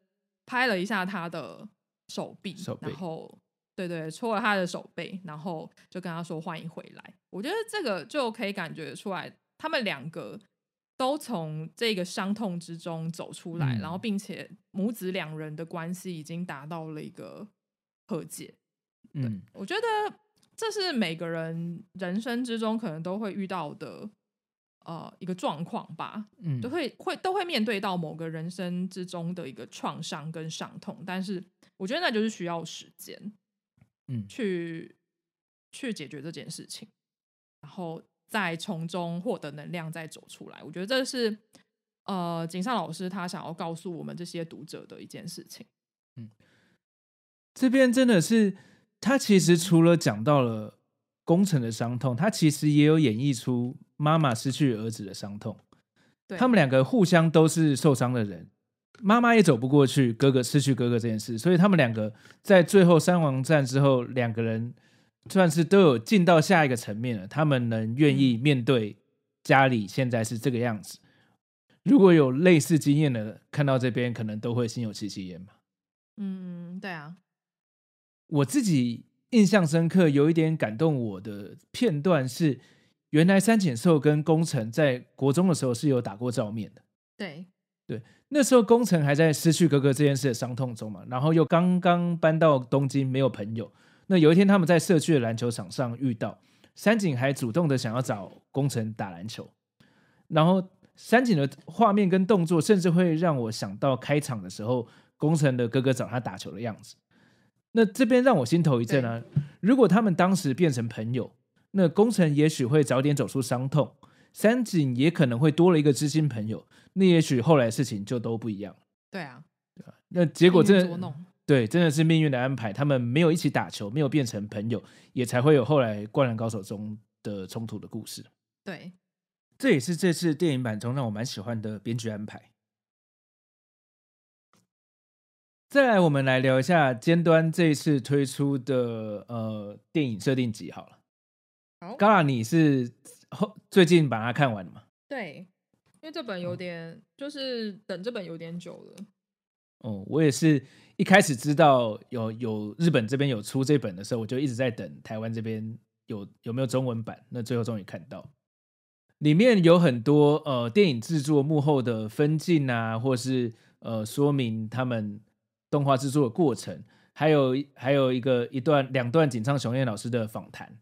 拍了一下他的手臂，然后对对，搓了他的手背，然后就跟他说欢迎回来。我觉得这个就可以感觉出来，他们两个都从这个伤痛之中走出来，然后并且母子两人的关系已经达到了一个和解。嗯，我觉得。这是每个人人生之中可能都会遇到的呃一个状况吧，嗯，都会会都会面对到某个人生之中的一个创伤跟伤痛，但是我觉得那就是需要时间，嗯，去去解决这件事情，然后再从中获得能量，再走出来。我觉得这是呃，景尚老师他想要告诉我们这些读者的一件事情。嗯，这边真的是。他其实除了讲到了工程的伤痛，他其实也有演绎出妈妈失去儿子的伤痛。他们两个互相都是受伤的人，妈妈也走不过去，哥哥失去哥哥这件事，所以他们两个在最后三王战之后，两个人算是都有进到下一个层面了。他们能愿意面对家里现在是这个样子，如果有类似经验的，看到这边可能都会心有戚戚焉吧。嗯，对啊。我自己印象深刻，有一点感动我的片段是，原来三井寿跟宫城在国中的时候是有打过照面的。对对，那时候宫城还在失去哥哥这件事的伤痛中嘛，然后又刚刚搬到东京，没有朋友。那有一天他们在社区的篮球场上遇到三井，还主动的想要找宫城打篮球。然后三井的画面跟动作，甚至会让我想到开场的时候宫城的哥哥找他打球的样子。那这边让我心头一震啊！如果他们当时变成朋友，那工程也许会早点走出伤痛，三井也可能会多了一个知心朋友，那也许后来事情就都不一样。对啊，对啊。那结果真的，对，真的是命运的安排。他们没有一起打球，没有变成朋友，也才会有后来《灌篮高手》中的冲突的故事。对，这也是这次电影版中让我蛮喜欢的编剧安排。再来，我们来聊一下尖端这一次推出的呃电影设定集好了。好，高你是后最近把它看完了吗？对，因为这本有点，就是等这本有点久了。哦，我也是一开始知道有有日本这边有出这本的时候，我就一直在等台湾这边有有没有中文版。那最后终于看到，里面有很多呃电影制作幕后的分镜啊，或是呃说明他们。动画制作的过程，还有还有一个一段两段井上雄彦老师的访谈，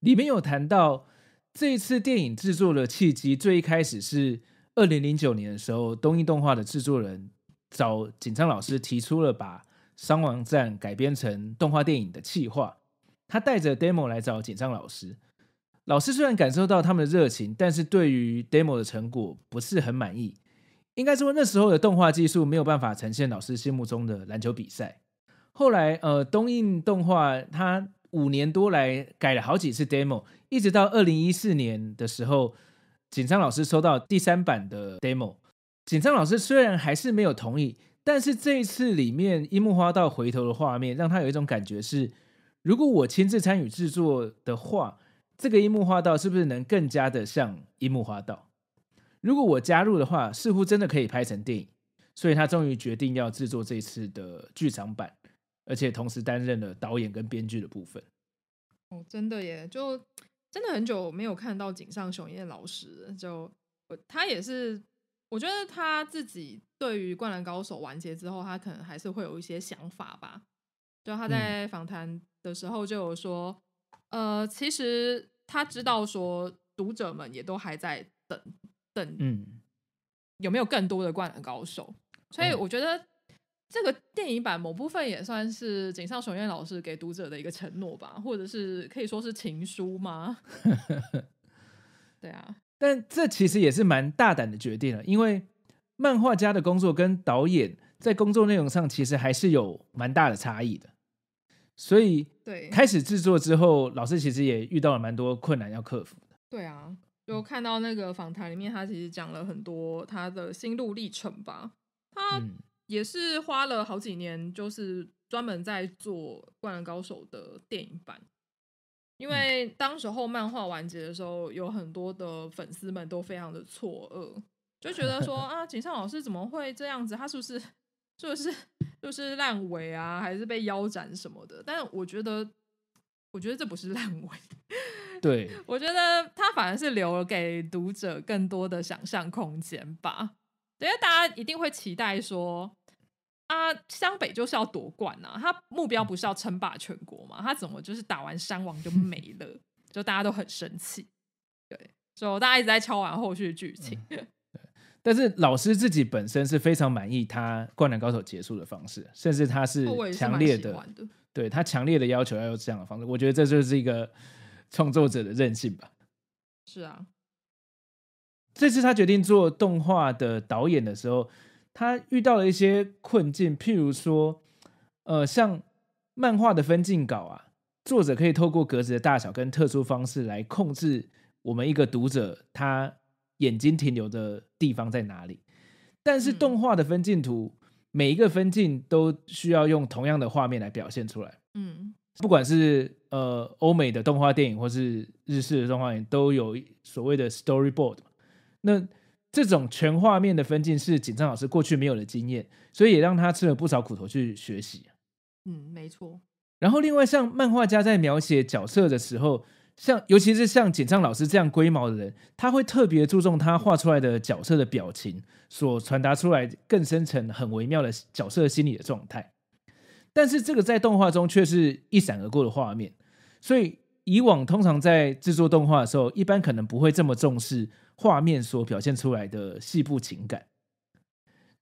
里面有谈到这一次电影制作的契机，最一开始是二零零九年的时候，东映动画的制作人找井上老师提出了把《伤王战》改编成动画电影的企划，他带着 demo 来找井上老师，老师虽然感受到他们的热情，但是对于 demo 的成果不是很满意。应该说那时候的动画技术没有办法呈现老师心目中的篮球比赛。后来，呃，东映动画它五年多来改了好几次 demo，一直到二零一四年的时候，锦昌老师收到第三版的 demo。锦昌老师虽然还是没有同意，但是这一次里面樱木花道回头的画面，让他有一种感觉是：如果我亲自参与制作的话，这个樱木花道是不是能更加的像樱木花道？如果我加入的话，似乎真的可以拍成电影，所以他终于决定要制作这次的剧场版，而且同时担任了导演跟编剧的部分。哦，真的耶！就真的很久没有看到井上雄彦老师，就他也是，我觉得他自己对于《灌篮高手》完结之后，他可能还是会有一些想法吧。就他在访谈的时候就有说：“呃，其实他知道说读者们也都还在等。”等，嗯，有没有更多的灌篮高手？所以我觉得这个电影版某部分也算是井上雄彦老师给读者的一个承诺吧，或者是可以说是情书吗？对啊，但这其实也是蛮大胆的决定了，因为漫画家的工作跟导演在工作内容上其实还是有蛮大的差异的，所以对开始制作之后，老师其实也遇到了蛮多困难要克服的。对啊。就看到那个访谈里面，他其实讲了很多他的心路历程吧。他也是花了好几年，就是专门在做《灌篮高手》的电影版。因为当时候漫画完结的时候，有很多的粉丝们都非常的错愕，就觉得说 啊，井上老师怎么会这样子？他是不是就是就是烂尾啊？还是被腰斩什么的？但我觉得，我觉得这不是烂尾。对，我觉得他反而是留给读者更多的想象空间吧，因为大家一定会期待说，啊，湘北就是要夺冠呐，他目标不是要称霸全国嘛？他怎么就是打完山王就没 了？就大家都很生气，对，就大家一直在敲完后续剧情。对，但是老师自己本身是非常满意他《灌篮高手》结束的方式，甚至他是强烈的，对他强烈的要求要用这样的方式，我觉得这就是一个。创作者的任性吧，是啊。这次他决定做动画的导演的时候，他遇到了一些困境，譬如说，呃，像漫画的分镜稿啊，作者可以透过格子的大小跟特殊方式来控制我们一个读者他眼睛停留的地方在哪里，但是动画的分镜图，每一个分镜都需要用同样的画面来表现出来，嗯。不管是呃欧美的动画电影，或是日式的动画电影，都有所谓的 storyboard。那这种全画面的分镜是简章老师过去没有的经验，所以也让他吃了不少苦头去学习。嗯，没错。然后另外像漫画家在描写角色的时候，像尤其是像简章老师这样龟毛的人，他会特别注重他画出来的角色的表情所传达出来更深层、很微妙的角色心理的状态。但是这个在动画中却是一闪而过的画面，所以以往通常在制作动画的时候，一般可能不会这么重视画面所表现出来的细部情感。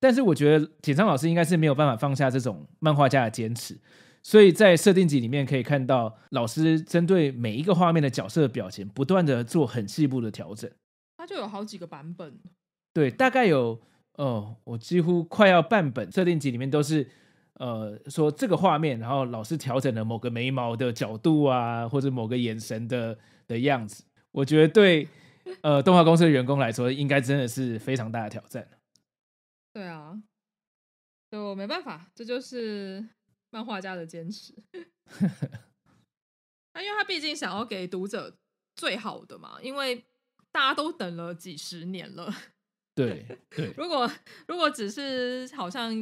但是我觉得井昌老师应该是没有办法放下这种漫画家的坚持，所以在设定集里面可以看到，老师针对每一个画面的角色表情，不断的做很细部的调整。他就有好几个版本，对，大概有哦，我几乎快要半本设定集里面都是。呃，说这个画面，然后老师调整了某个眉毛的角度啊，或者某个眼神的的样子，我觉得对，呃，动画公司的员工来说，应该真的是非常大的挑战。对啊，就没办法，这就是漫画家的坚持。那因为他毕竟想要给读者最好的嘛，因为大家都等了几十年了。对对，如果如果只是好像。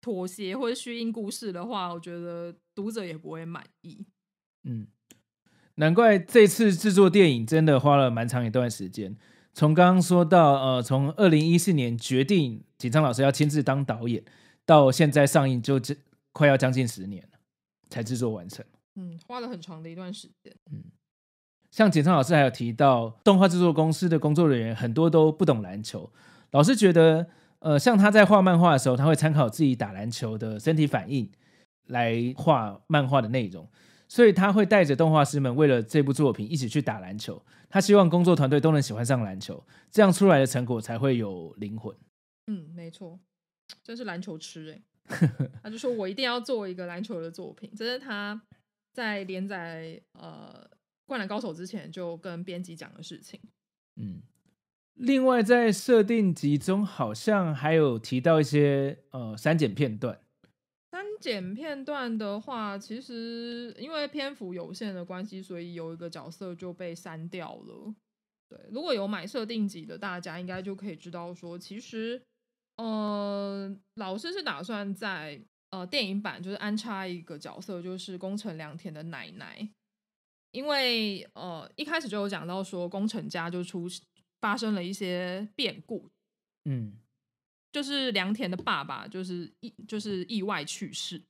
妥协或者虚应故事的话，我觉得读者也不会满意。嗯，难怪这次制作电影真的花了蛮长一段时间。从刚刚说到呃，从二零一四年决定锦昌老师要亲自当导演，到现在上映就快要将近十年了，才制作完成。嗯，花了很长的一段时间。嗯，像锦昌老师还有提到，动画制作公司的工作人员很多都不懂篮球，老师觉得。呃，像他在画漫画的时候，他会参考自己打篮球的身体反应来画漫画的内容，所以他会带着动画师们为了这部作品一起去打篮球。他希望工作团队都能喜欢上篮球，这样出来的成果才会有灵魂。嗯，没错，真是篮球痴哎。他就说我一定要做一个篮球的作品，这是他在连载《呃灌篮高手》之前就跟编辑讲的事情。嗯。另外，在设定集中好像还有提到一些呃删减片段。删减片段的话，其实因为篇幅有限的关系，所以有一个角色就被删掉了。对，如果有买设定集的大家，应该就可以知道说，其实呃，老师是打算在呃电影版就是安插一个角色，就是宫城良田的奶奶，因为呃一开始就有讲到说，宫程家就出。发生了一些变故，嗯，就是良田的爸爸就是意就是意外去世，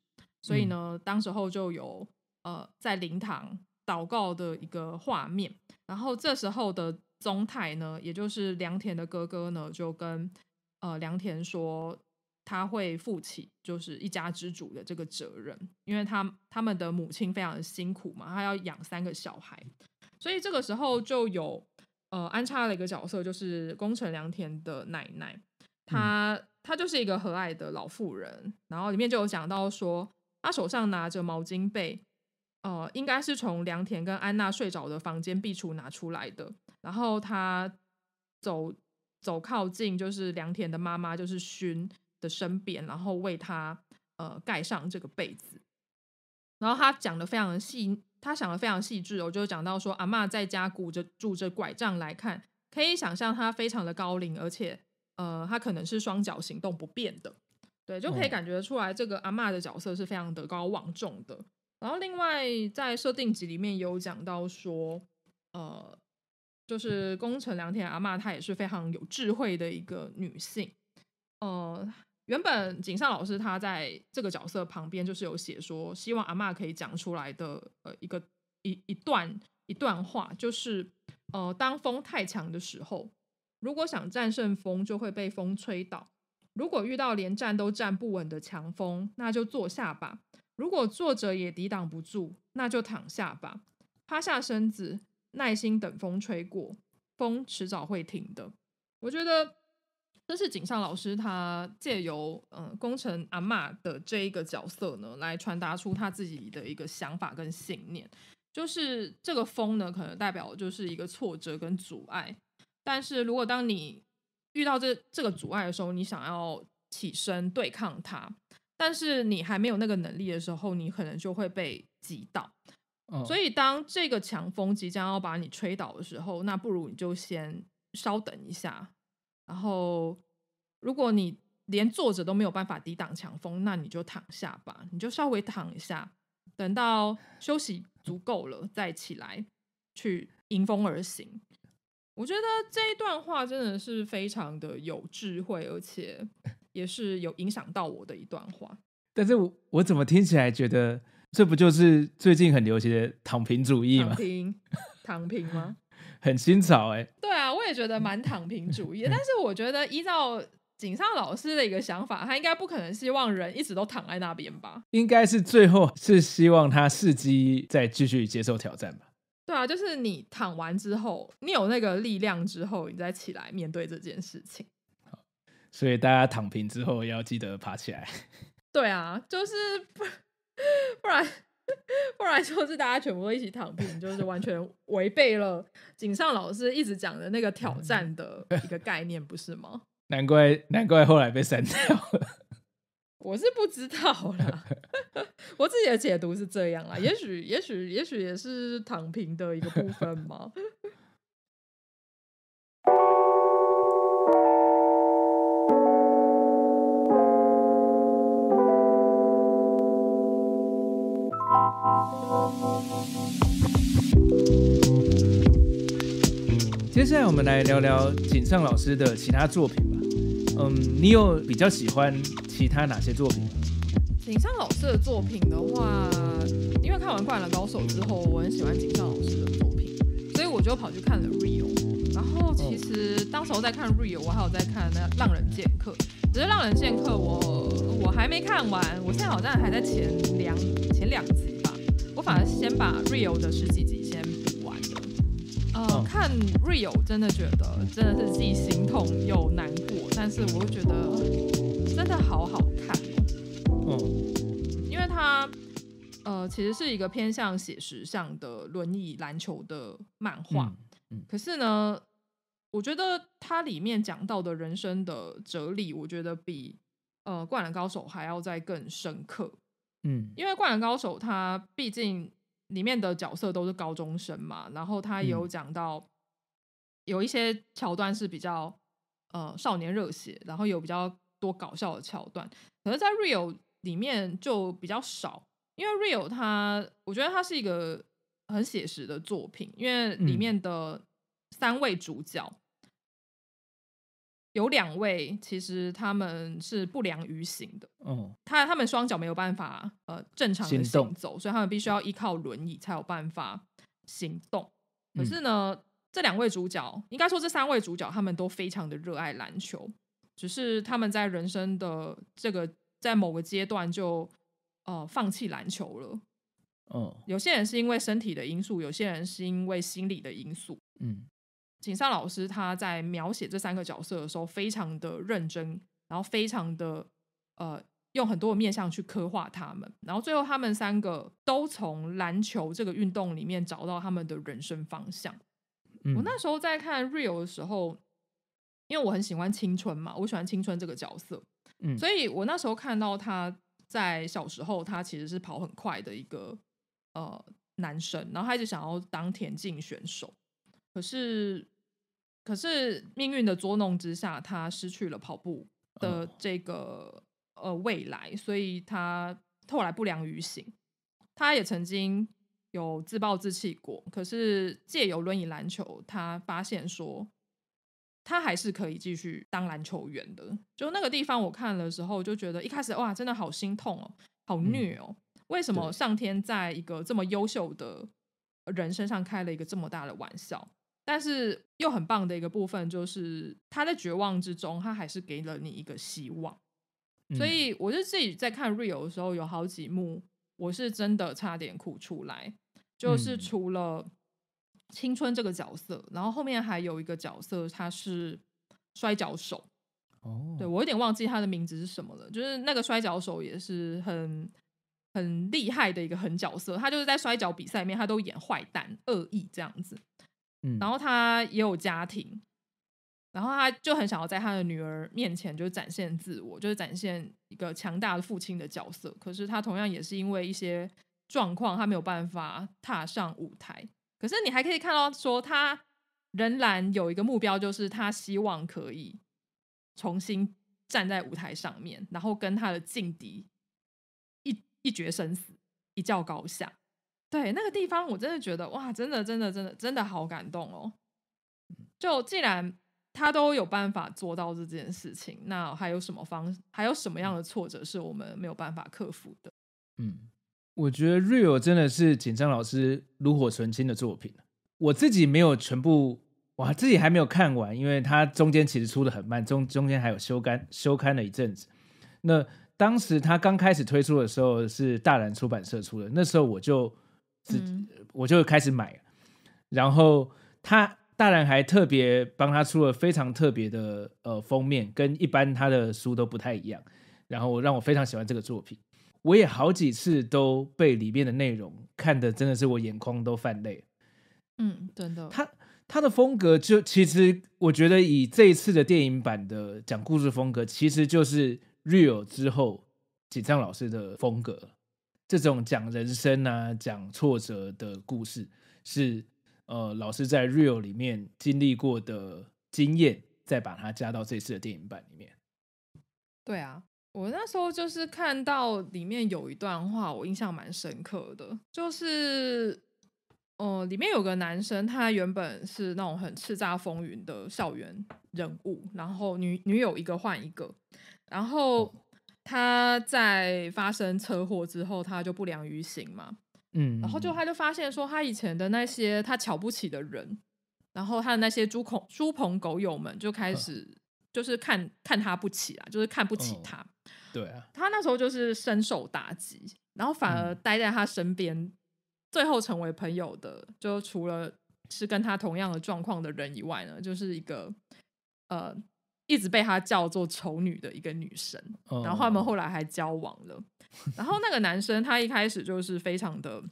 所以呢，当时候就有呃在灵堂祷告的一个画面，然后这时候的宗泰呢，也就是良田的哥哥呢，就跟呃良田说他会负起就是一家之主的这个责任，因为他他们的母亲非常的辛苦嘛，他要养三个小孩，所以这个时候就有。呃，安插了一个角色，就是宫城良田的奶奶，她她就是一个和蔼的老妇人。然后里面就有讲到说，她手上拿着毛巾被，呃，应该是从良田跟安娜睡着的房间壁橱拿出来的。然后她走走靠近，就是良田的妈妈，就是薰的身边，然后为她呃盖上这个被子。然后他讲的非常细，他想的非常细致。我就讲到说，阿妈在家鼓着拄着拐杖来看，可以想象她非常的高龄，而且，呃，她可能是双脚行动不便的，对，就可以感觉出来这个阿妈的角色是非常德高望重的。然后另外在设定集里面有讲到说，呃，就是宫城良田阿妈，她也是非常有智慧的一个女性，呃，原本井上老师他在这个角色旁边就是有写说，希望阿妈可以讲出来的呃一个一一段一段话，就是呃当风太强的时候，如果想战胜风，就会被风吹倒；如果遇到连站都站不稳的强风，那就坐下吧；如果坐着也抵挡不住，那就躺下吧；趴下身子，耐心等风吹过，风迟早会停的。我觉得。这是井上老师他借由嗯工程阿妈的这一个角色呢，来传达出他自己的一个想法跟信念。就是这个风呢，可能代表就是一个挫折跟阻碍。但是如果当你遇到这这个阻碍的时候，你想要起身对抗它，但是你还没有那个能力的时候，你可能就会被击倒。所以当这个强风即将要把你吹倒的时候，那不如你就先稍等一下。然后，如果你连坐着都没有办法抵挡强风，那你就躺下吧，你就稍微躺一下，等到休息足够了再起来去迎风而行。我觉得这一段话真的是非常的有智慧，而且也是有影响到我的一段话。但是，我我怎么听起来觉得这不就是最近很流行的躺平主义吗？躺平？躺平吗？很新潮哎，对啊，我也觉得蛮躺平主义 但是我觉得依照井上老师的一个想法，他应该不可能希望人一直都躺在那边吧？应该是最后是希望他伺机再继续接受挑战吧？对啊，就是你躺完之后，你有那个力量之后，你再起来面对这件事情。所以大家躺平之后要记得爬起来。对啊，就是不 然。不然就是大家全部都一起躺平，就是完全违背了井上老师一直讲的那个挑战的 一个概念，不是吗？难怪难怪后来被删掉了。我是不知道啦，我自己的解读是这样啦。也许也许也许也是躺平的一个部分嘛。接下来我们来聊聊井上老师的其他作品吧。嗯，你有比较喜欢其他哪些作品？井上老师的作品的话，因为看完《怪人高手》之后，我很喜欢井上老师的作品，所以我就跑去看了《Real》。然后其实当时候在看《Real》，我还有在看那《浪人剑客》，只是《浪人剑客》我我还没看完，我现在好像还在前两前两集。我反而先把 Rio 的十几集先补完了。呃，看 Rio 真的觉得真的是既心痛又难过，但是我又觉得真的好好看。嗯，因为它呃其实是一个偏向写实向的轮椅篮球的漫画，嗯，可是呢，我觉得它里面讲到的人生的哲理，我觉得比呃灌篮高手还要再更深刻。嗯，因为《灌篮高手》它毕竟里面的角色都是高中生嘛，然后它有讲到有一些桥段是比较呃少年热血，然后有比较多搞笑的桥段，可是在《real》里面就比较少，因为《real》它我觉得它是一个很写实的作品，因为里面的三位主角。有两位，其实他们是不良于行的。嗯，他他们双脚没有办法呃正常的行走，所以他们必须要依靠轮椅才有办法行动。可是呢，这两位主角，应该说这三位主角，他们都非常的热爱篮球，只是他们在人生的这个在某个阶段就呃放弃篮球了。嗯，有些人是因为身体的因素，有些人是因为心理的因素。嗯。井上老师他在描写这三个角色的时候，非常的认真，然后非常的呃，用很多的面相去刻画他们。然后最后他们三个都从篮球这个运动里面找到他们的人生方向。我那时候在看 Real 的时候，因为我很喜欢青春嘛，我喜欢青春这个角色，嗯，所以我那时候看到他在小时候，他其实是跑很快的一个呃男生，然后他一直想要当田径选手。可是，可是命运的捉弄之下，他失去了跑步的这个呃未来，所以他后来不良于行。他也曾经有自暴自弃过，可是借由轮椅篮球，他发现说他还是可以继续当篮球员的。就那个地方，我看的时候就觉得一开始哇，真的好心痛哦，好虐哦！为什么上天在一个这么优秀的人身上开了一个这么大的玩笑？但是又很棒的一个部分就是他在绝望之中，他还是给了你一个希望。所以我就自己在看《Real》的时候，有好几幕，我是真的差点哭出来。就是除了青春这个角色，然后后面还有一个角色，他是摔跤手。哦，对我有点忘记他的名字是什么了。就是那个摔跤手也是很很厉害的一个狠角色，他就是在摔跤比赛里面，他都演坏蛋、恶意这样子。然后他也有家庭，然后他就很想要在他的女儿面前就展现自我，就是展现一个强大的父亲的角色。可是他同样也是因为一些状况，他没有办法踏上舞台。可是你还可以看到说，他仍然有一个目标，就是他希望可以重新站在舞台上面，然后跟他的劲敌一一决生死，一较高下。对那个地方，我真的觉得哇，真的，真的，真的，真的好感动哦！就既然他都有办法做到这件事情，那还有什么方，还有什么样的挫折是我们没有办法克服的？嗯，我觉得《Real》真的是紧张老师炉火纯青的作品。我自己没有全部我自己还没有看完，因为它中间其实出的很慢，中中间还有修刊，修刊了一阵子。那当时他刚开始推出的时候是大然出版社出的，那时候我就。是，我就开始买，然后他大然还特别帮他出了非常特别的呃封面，跟一般他的书都不太一样，然后让我非常喜欢这个作品，我也好几次都被里面的内容看的真的是我眼眶都泛泪。嗯，真的。他他的风格就其实我觉得以这一次的电影版的讲故事风格，其实就是 real 之后紧张老师的风格。这种讲人生啊、讲挫折的故事，是呃，老师在 real 里面经历过的经验，再把它加到这次的电影版里面。对啊，我那时候就是看到里面有一段话，我印象蛮深刻的，就是，呃，里面有个男生，他原本是那种很叱咤风云的校园人物，然后女女友一个换一个，然后。他在发生车祸之后，他就不良于行嘛，嗯，然后就他就发现说，他以前的那些他瞧不起的人，然后他的那些猪朋猪朋狗友们就开始就是看看他不起啊，就是看不起他。对啊，他那时候就是深受打击，然后反而待在他身边，最后成为朋友的，就除了是跟他同样的状况的人以外呢，就是一个呃。一直被他叫做丑女的一个女生，然后他们后来还交往了。然后那个男生他一开始就是非常的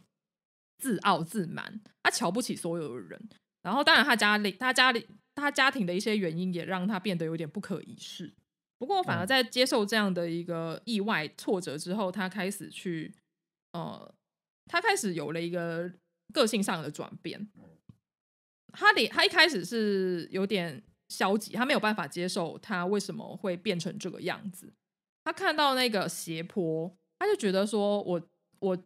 自傲自满，他瞧不起所有的人。然后当然他家里他家里他家庭的一些原因也让他变得有点不可一世。不过反而在接受这样的一个意外挫折之后，他开始去呃，他开始有了一个个性上的转变。他他一开始是有点。消极，他没有办法接受他为什么会变成这个样子。他看到那个斜坡，他就觉得说：“我我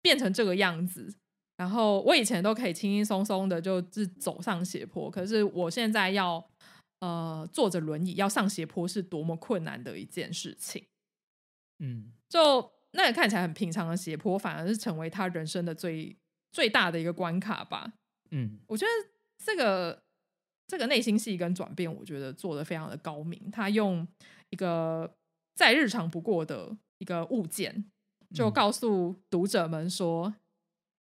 变成这个样子，然后我以前都可以轻轻松松的，就是走上斜坡。可是我现在要呃坐着轮椅要上斜坡，是多么困难的一件事情。”嗯，就那个看起来很平常的斜坡，反而是成为他人生的最最大的一个关卡吧。嗯，我觉得这个。这个内心戏跟转变，我觉得做的非常的高明。他用一个再日常不过的一个物件，就告诉读者们说：“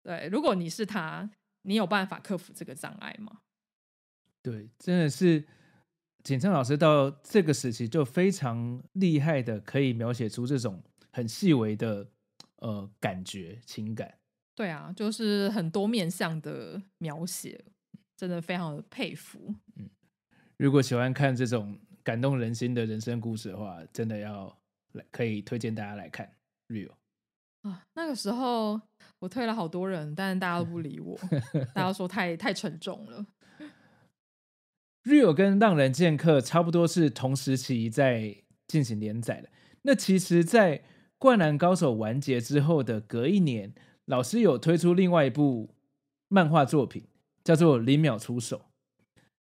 对，如果你是他，你有办法克服这个障碍吗？”对，真的是景琛老师到这个时期就非常厉害的，可以描写出这种很细微的呃感觉情感。对啊，就是很多面向的描写。真的非常的佩服，嗯，如果喜欢看这种感动人心的人生故事的话，真的要来可以推荐大家来看《real》啊。那个时候我推了好多人，但是大家都不理我，大家说太太沉重了。《real》跟《浪人剑客》差不多是同时期在进行连载的。那其实，在《灌篮高手》完结之后的隔一年，老师有推出另外一部漫画作品。叫做零秒出手，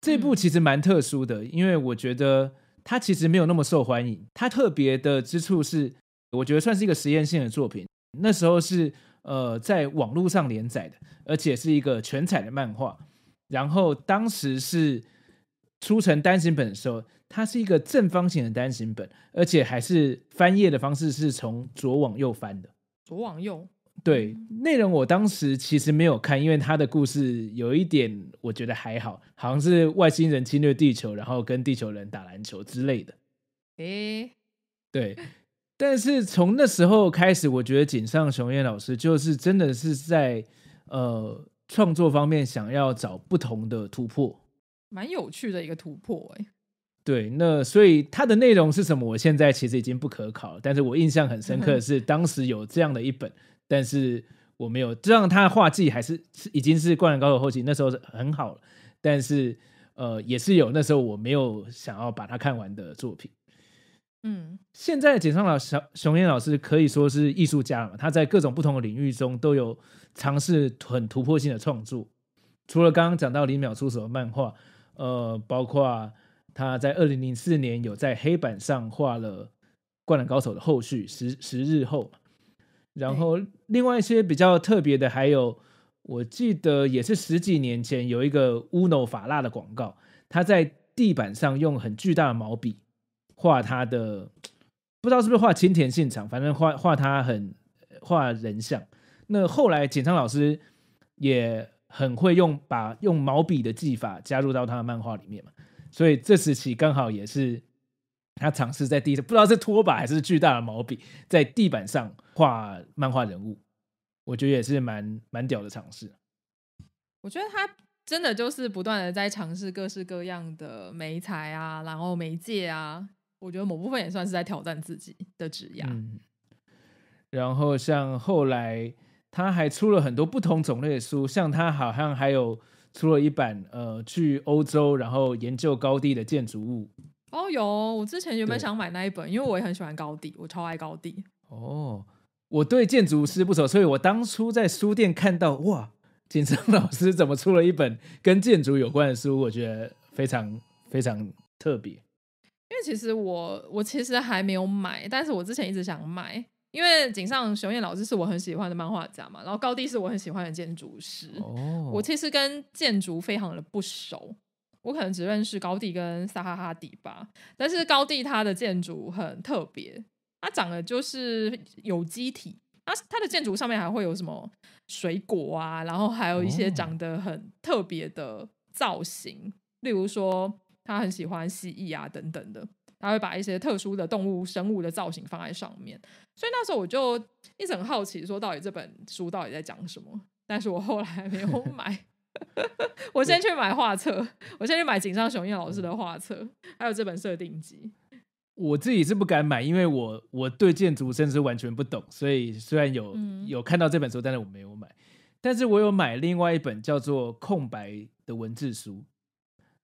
这部其实蛮特殊的，因为我觉得它其实没有那么受欢迎。它特别的之处是，我觉得算是一个实验性的作品。那时候是呃，在网络上连载的，而且是一个全彩的漫画。然后当时是出成单行本的时候，它是一个正方形的单行本，而且还是翻页的方式是从左往右翻的。左往右。对内容，我当时其实没有看，因为他的故事有一点，我觉得还好好像是外星人侵略地球，然后跟地球人打篮球之类的。诶，对，但是从那时候开始，我觉得井上雄彦老师就是真的是在呃创作方面想要找不同的突破，蛮有趣的一个突破。哎，对，那所以它的内容是什么？我现在其实已经不可考，但是我印象很深刻的是当时有这样的一本。但是我没有，这样他的画技还是是已经是《灌篮高手》后期，那时候是很好了。但是，呃，也是有那时候我没有想要把它看完的作品。嗯，现在简井上老师熊野老师可以说是艺术家了，他在各种不同的领域中都有尝试很突破性的创作。除了刚刚讲到零秒出手的漫画，呃，包括他在二零零四年有在黑板上画了《灌篮高手》的后续十十日后。然后，另外一些比较特别的，还有我记得也是十几年前有一个乌诺法拉的广告，他在地板上用很巨大的毛笔画他的，不知道是不是画青田现场，反正画画他很画人像。那后来简昌老师也很会用把用毛笔的技法加入到他的漫画里面嘛，所以这时期刚好也是。他尝试在地，上，不知道是拖把还是巨大的毛笔，在地板上画漫画人物，我觉得也是蛮蛮屌的尝试。我觉得他真的就是不断的在尝试各式各样的媒材啊，然后媒介啊，我觉得某部分也算是在挑战自己的纸压。然后像后来他还出了很多不同种类的书，像他好像还有出了一版呃去欧洲，然后研究高地的建筑物。哦，有，我之前原本想买那一本，因为我也很喜欢高地，我超爱高地。哦，我对建筑师不熟，所以我当初在书店看到哇，锦上老师怎么出了一本跟建筑有关的书，我觉得非常非常特别。因为其实我我其实还没有买，但是我之前一直想买，因为井上雄彦老师是我很喜欢的漫画家嘛，然后高地是我很喜欢的建筑师，哦，我其实跟建筑非常的不熟。我可能只认识高地跟撒哈哈底吧，但是高地它的建筑很特别，它长得就是有机体，它它的建筑上面还会有什么水果啊，然后还有一些长得很特别的造型，例如说他很喜欢蜥蜴啊等等的，他会把一些特殊的动物生物的造型放在上面，所以那时候我就一直很好奇，说到底这本书到底在讲什么，但是我后来没有买。我先去买画册，我先去买井上雄彦老师的画册，还有这本设定集。我自己是不敢买，因为我我对建筑甚至是完全不懂，所以虽然有有看到这本书，但是我没有买。但是我有买另外一本叫做《空白》的文字书。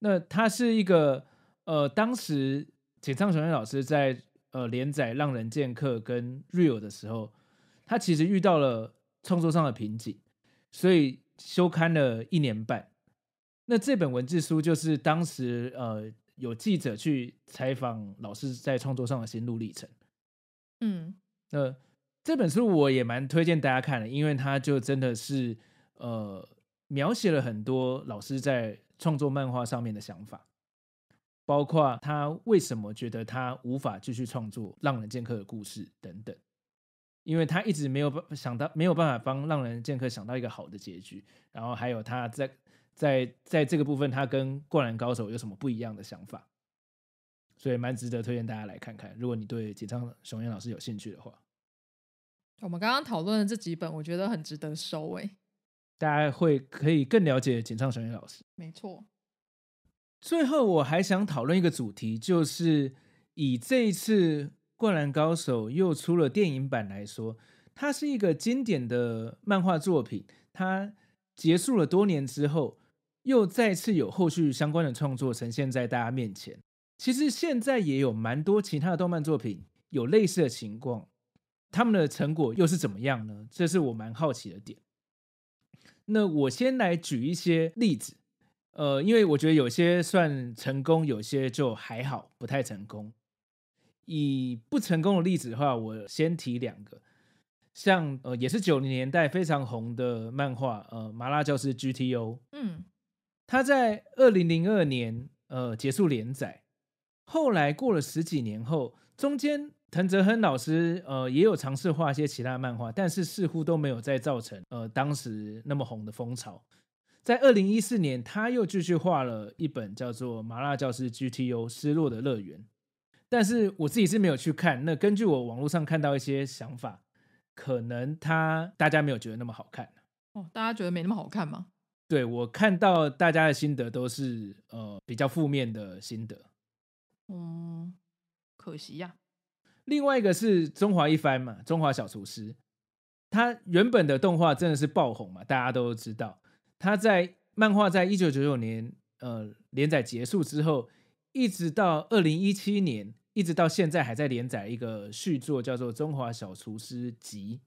那它是一个呃，当时井上雄彦老师在呃连载《浪人剑客》跟《Real》的时候，他其实遇到了创作上的瓶颈，所以。休刊了一年半，那这本文字书就是当时呃有记者去采访老师在创作上的心路历程。嗯，那这本书我也蛮推荐大家看的，因为它就真的是呃描写了很多老师在创作漫画上面的想法，包括他为什么觉得他无法继续创作《浪人剑客》的故事等等。因为他一直没有想到没有办法帮《浪人剑客》想到一个好的结局，然后还有他在在在这个部分，他跟《灌篮高手》有什么不一样的想法，所以蛮值得推荐大家来看看。如果你对简唱熊艳老师有兴趣的话，我们刚刚讨论的这几本，我觉得很值得收诶。大家会可以更了解简上雄艳老师。没错。最后我还想讨论一个主题，就是以这一次。《灌篮高手》又出了电影版来说，它是一个经典的漫画作品。它结束了多年之后，又再次有后续相关的创作呈现在大家面前。其实现在也有蛮多其他的动漫作品有类似的情况，他们的成果又是怎么样呢？这是我蛮好奇的点。那我先来举一些例子，呃，因为我觉得有些算成功，有些就还好，不太成功。以不成功的例子的话，我先提两个，像呃，也是九零年代非常红的漫画，呃，麻辣教师 G T O，嗯，他在二零零二年呃结束连载，后来过了十几年后，中间藤泽亨老师呃也有尝试画一些其他漫画，但是似乎都没有再造成呃当时那么红的风潮，在二零一四年他又继续画了一本叫做《麻辣教师 G T O 失落的乐园》。但是我自己是没有去看。那根据我网络上看到一些想法，可能他大家没有觉得那么好看哦。大家觉得没那么好看吗？对我看到大家的心得都是呃比较负面的心得。嗯，可惜呀。另外一个是《中华一番》嘛，《中华小厨师》，他原本的动画真的是爆红嘛，大家都知道。他在漫画在一九九九年呃连载结束之后，一直到二零一七年。一直到现在还在连载一个续作，叫做《中华小厨师集》。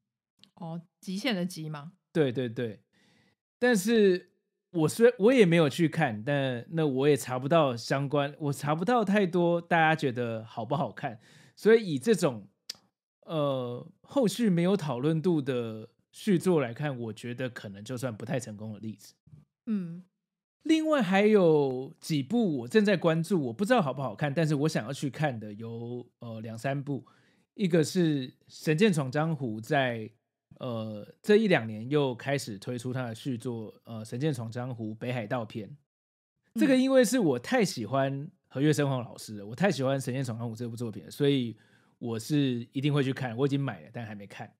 哦，极限的极吗？对对对。但是我虽我也没有去看，但那我也查不到相关，我查不到太多大家觉得好不好看。所以以这种呃后续没有讨论度的续作来看，我觉得可能就算不太成功的例子。嗯。另外还有几部我正在关注，我不知道好不好看，但是我想要去看的有呃两三部，一个是《神剑闯江湖》在呃这一两年又开始推出它的续作，呃《神剑闯江湖》北海道篇。这个因为是我太喜欢和月生黄老师，了，我太喜欢《神剑闯江湖》这部作品，所以我是一定会去看。我已经买了，但还没看。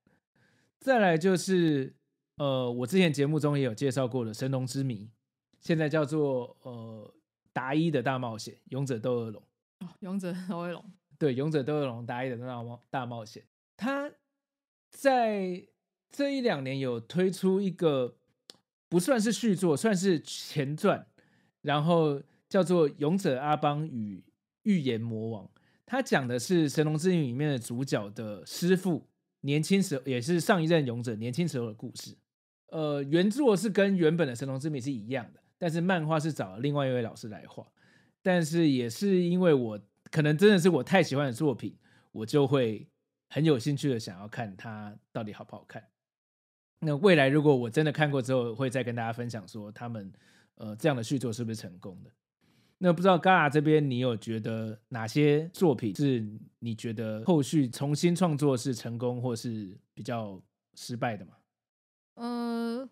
再来就是呃我之前节目中也有介绍过的《神农之谜》。现在叫做呃，达一的大冒险，勇者斗恶龙。哦，勇者斗恶龙。对，勇者斗恶龙，达一的大冒大冒险。他在这一两年有推出一个不算是续作，算是前传，然后叫做《勇者阿邦与预言魔王》。他讲的是《神龙之谜》里面的主角的师傅年轻时，也是上一任勇者年轻时候的故事。呃，原作是跟原本的《神龙之谜》是一样的。但是漫画是找另外一位老师来画，但是也是因为我可能真的是我太喜欢的作品，我就会很有兴趣的想要看它到底好不好看。那未来如果我真的看过之后，会再跟大家分享说他们呃这样的续作是不是成功的？那不知道 Gala 这边你有觉得哪些作品是你觉得后续重新创作是成功或是比较失败的吗？呃。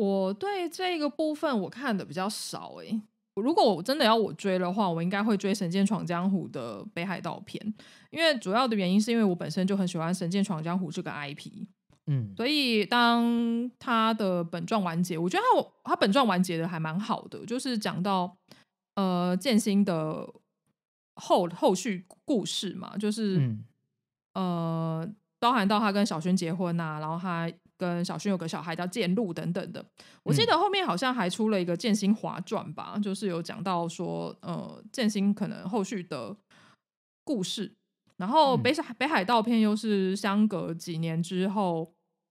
我对这个部分我看的比较少哎，如果我真的要我追的话，我应该会追《神剑闯江湖》的北海道篇，因为主要的原因是因为我本身就很喜欢《神剑闯江湖》这个 IP，嗯，所以当他的本传完结，我觉得他他本传完结的还蛮好的，就是讲到呃剑心的后后续故事嘛，就是呃包含到他跟小薰结婚呐，然后他。跟小薰有个小孩叫建路等等的，我记得后面好像还出了一个《剑心华传》吧，就是有讲到说，呃，剑心可能后续的故事。然后北海北海道片又是相隔几年之后，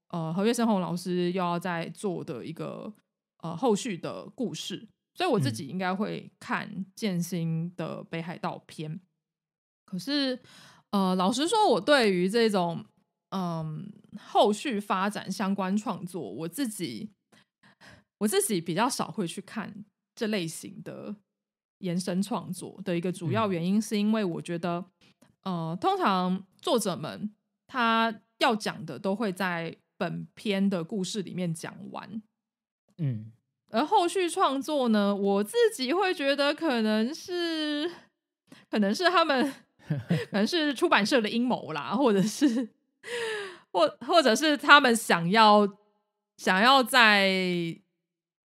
呃，何月生红老师又要再做的一个呃后续的故事，所以我自己应该会看剑心的北海道片。可是，呃，老实说，我对于这种。嗯，后续发展相关创作，我自己我自己比较少会去看这类型的延伸创作的一个主要原因，是因为我觉得，呃，通常作者们他要讲的都会在本篇的故事里面讲完，嗯，而后续创作呢，我自己会觉得可能是可能是他们 可能是出版社的阴谋啦，或者是。或或者是他们想要想要再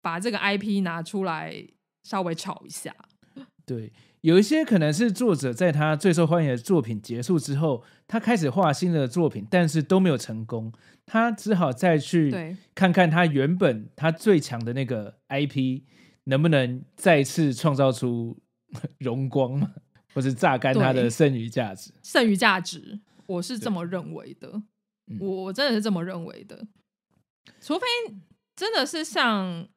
把这个 IP 拿出来稍微炒一下，对，有一些可能是作者在他最受欢迎的作品结束之后，他开始画新的作品，但是都没有成功，他只好再去看看他原本他最强的那个 IP 能不能再次创造出 荣光或是榨干他的剩余价值，剩余价值。我是这么认为的，我我真的是这么认为的，除非真的是像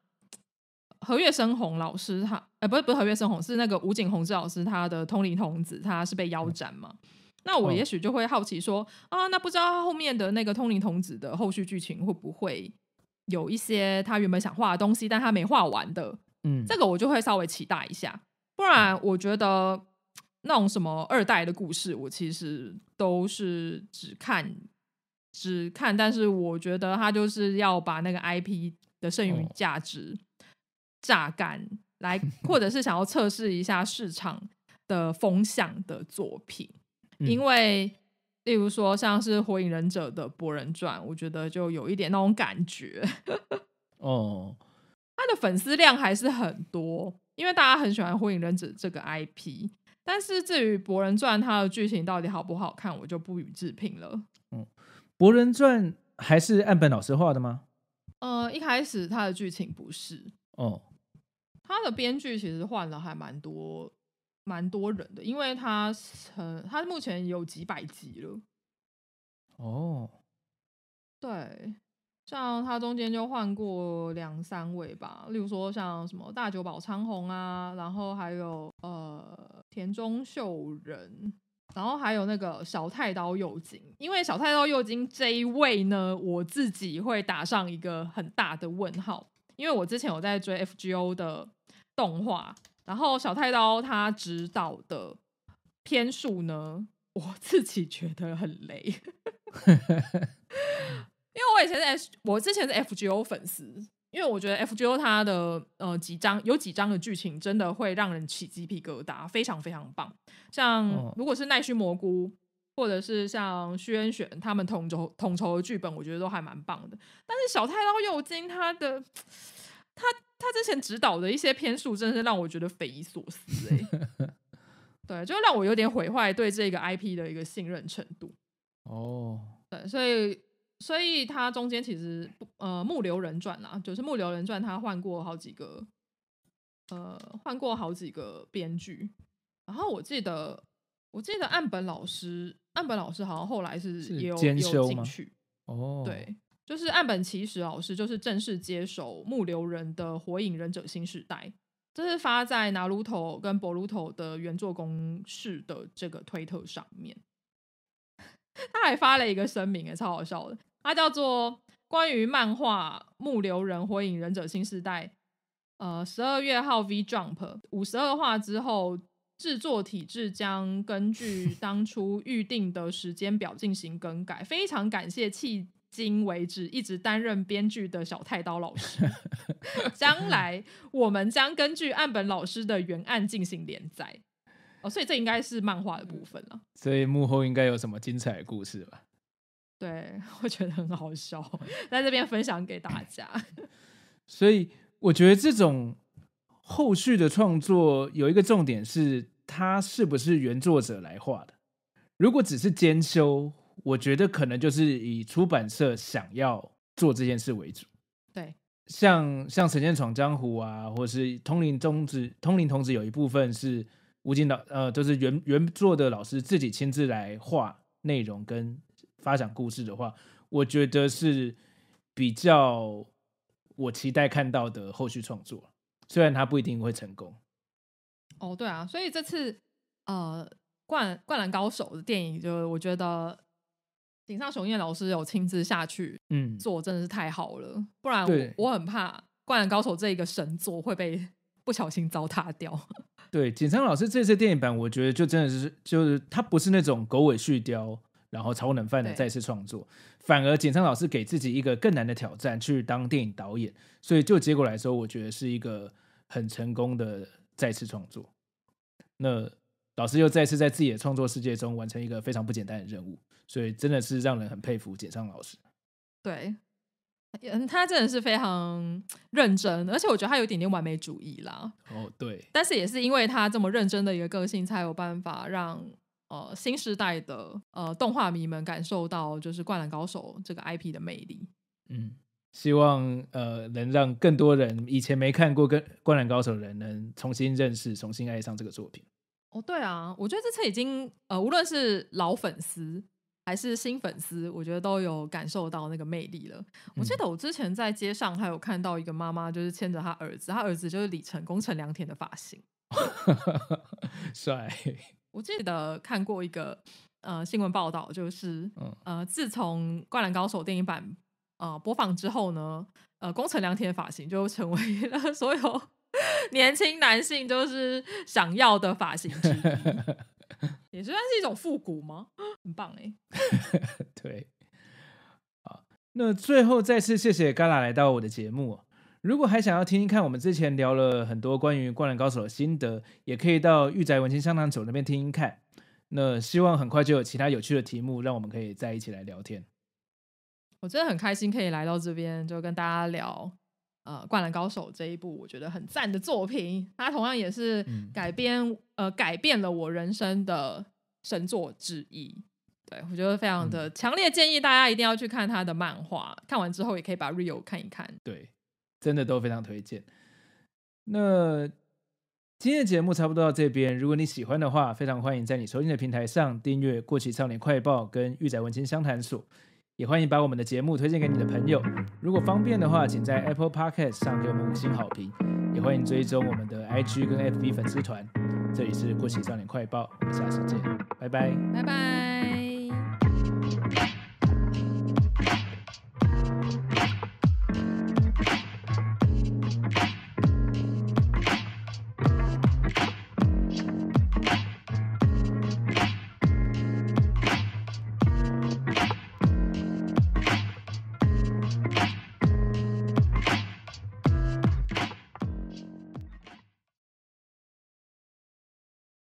何月生红老师他，哎，不是不是何月生红，是那个吴景红之老师他的通灵童子，他是被腰斩嘛？那我也许就会好奇说，啊，那不知道后面的那个通灵童子的后续剧情会不会有一些他原本想画的东西，但他没画完的？嗯，这个我就会稍微期待一下，不然我觉得。那种什么二代的故事，我其实都是只看只看，但是我觉得他就是要把那个 IP 的剩余价值榨干来，或者是想要测试一下市场的风向的作品。因为，例如说像是《火影忍者》的《博人传》，我觉得就有一点那种感觉。哦，他的粉丝量还是很多，因为大家很喜欢《火影忍者》这个 IP。但是至于《博人传》它的剧情到底好不好看，我就不予置评了。嗯，《博人传》还是岸本老师画的吗？呃，一开始他的剧情不是哦，他的编剧其实换了还蛮多、蛮多人的，因为他成他目前有几百集了。哦，对。像他中间就换过两三位吧，例如说像什么大久保昌宏啊，然后还有呃田中秀人，然后还有那个小太刀右京。因为小太刀右京这一位呢，我自己会打上一个很大的问号，因为我之前有在追 F G O 的动画，然后小太刀他指导的篇数呢，我自己觉得很雷。因为我以前是 S，我之前是 FGO 粉丝，因为我觉得 FGO 它的呃几章有几章的剧情真的会让人起鸡皮疙瘩，非常非常棒。像如果是奈须蘑菇，或者是像须原选他们统筹统筹剧本，我觉得都还蛮棒的。但是小太刀右京他的他他之前指导的一些篇数，真的是让我觉得匪夷所思哎。对，就让我有点毁坏对这个 IP 的一个信任程度。哦，对，所以。所以他中间其实不呃《木流人传》啦，就是《木流人传》，他换过好几个，呃，换过好几个编剧。然后我记得，我记得岸本老师，岸本老师好像后来是也有有进去哦，对，就是岸本齐史老师，就是正式接手《木流人》的《火影忍者新时代》，这是发在 Naruto 跟 Boruto 的原作公式的这个推特上面。他还发了一个声明，也超好笑的。他叫做关于漫画《木流人火影忍者新时代》，呃，十二月号《V Jump》五十二话之后，制作体制将根据 当初预定的时间表进行更改。非常感谢迄今为止一直担任编剧的小太刀老师，将来我们将根据岸本老师的原案进行连载。所以这应该是漫画的部分了。所以幕后应该有什么精彩的故事吧？对，我觉得很好笑，在这边分享给大家。所以我觉得这种后续的创作有一个重点是，它是不是原作者来画的？如果只是兼修，我觉得可能就是以出版社想要做这件事为主。对，像像《神剑闯江湖》啊，或是《通灵宗子》，《通灵童子》有一部分是。吴京老呃，就是原原作的老师自己亲自来画内容跟发展故事的话，我觉得是比较我期待看到的后续创作。虽然他不一定会成功。哦，对啊，所以这次呃，《灌灌篮高手》的电影就我觉得顶上雄彦老师有亲自下去嗯做，真的是太好了。不然我我很怕《灌篮高手》这一个神作会被不小心糟蹋掉。对，简昌老师这次电影版，我觉得就真的是就是他不是那种狗尾续貂，然后超能饭的再次创作，反而简昌老师给自己一个更难的挑战，去当电影导演，所以就结果来说，我觉得是一个很成功的再次创作。那老师又再次在自己的创作世界中完成一个非常不简单的任务，所以真的是让人很佩服简昌老师。对。他真的是非常认真，而且我觉得他有点点完美主义啦。哦，对。但是也是因为他这么认真的一个个性，才有办法让呃新时代的呃动画迷们感受到就是《灌篮高手》这个 IP 的魅力。嗯，希望呃能让更多人以前没看过《跟灌篮高手》的人能重新认识、重新爱上这个作品。哦，对啊，我觉得这次已经呃无论是老粉丝。还是新粉丝，我觉得都有感受到那个魅力了。我记得我之前在街上还有看到一个妈妈，就是牵着他儿子，他儿子就是李成功、成良田的发型，帅。我记得看过一个呃新闻报道，就是呃自从《灌篮高手》电影版呃播放之后呢，呃，功成良田的发型就成为了 所有 年轻男性都是想要的发型。也算是一种复古吗？很棒哎，对，啊，那最后再次谢谢 Gala 来到我的节目。如果还想要听听看，我们之前聊了很多关于《灌篮高手》的心得，也可以到玉宅文青香囊酒那边听听看。那希望很快就有其他有趣的题目，让我们可以再一起来聊天。我真的很开心可以来到这边，就跟大家聊。呃，《灌篮高手》这一部我觉得很赞的作品，它同样也是改编，呃，改变了我人生的神作之一。对，我觉得非常的强烈建议大家一定要去看他的漫画，看完之后也可以把《Real》看一看。对，真的都非常推荐。那今天的节目差不多到这边，如果你喜欢的话，非常欢迎在你收听的平台上订阅《过气少年快报》跟《玉仔文青相谈所》。也欢迎把我们的节目推荐给你的朋友，如果方便的话，请在 Apple Podcast 上给我们五星好评。也欢迎追踪我们的 IG 跟 FB 粉丝团。这里是《过气少年快报》，我们下期见，拜拜，拜拜。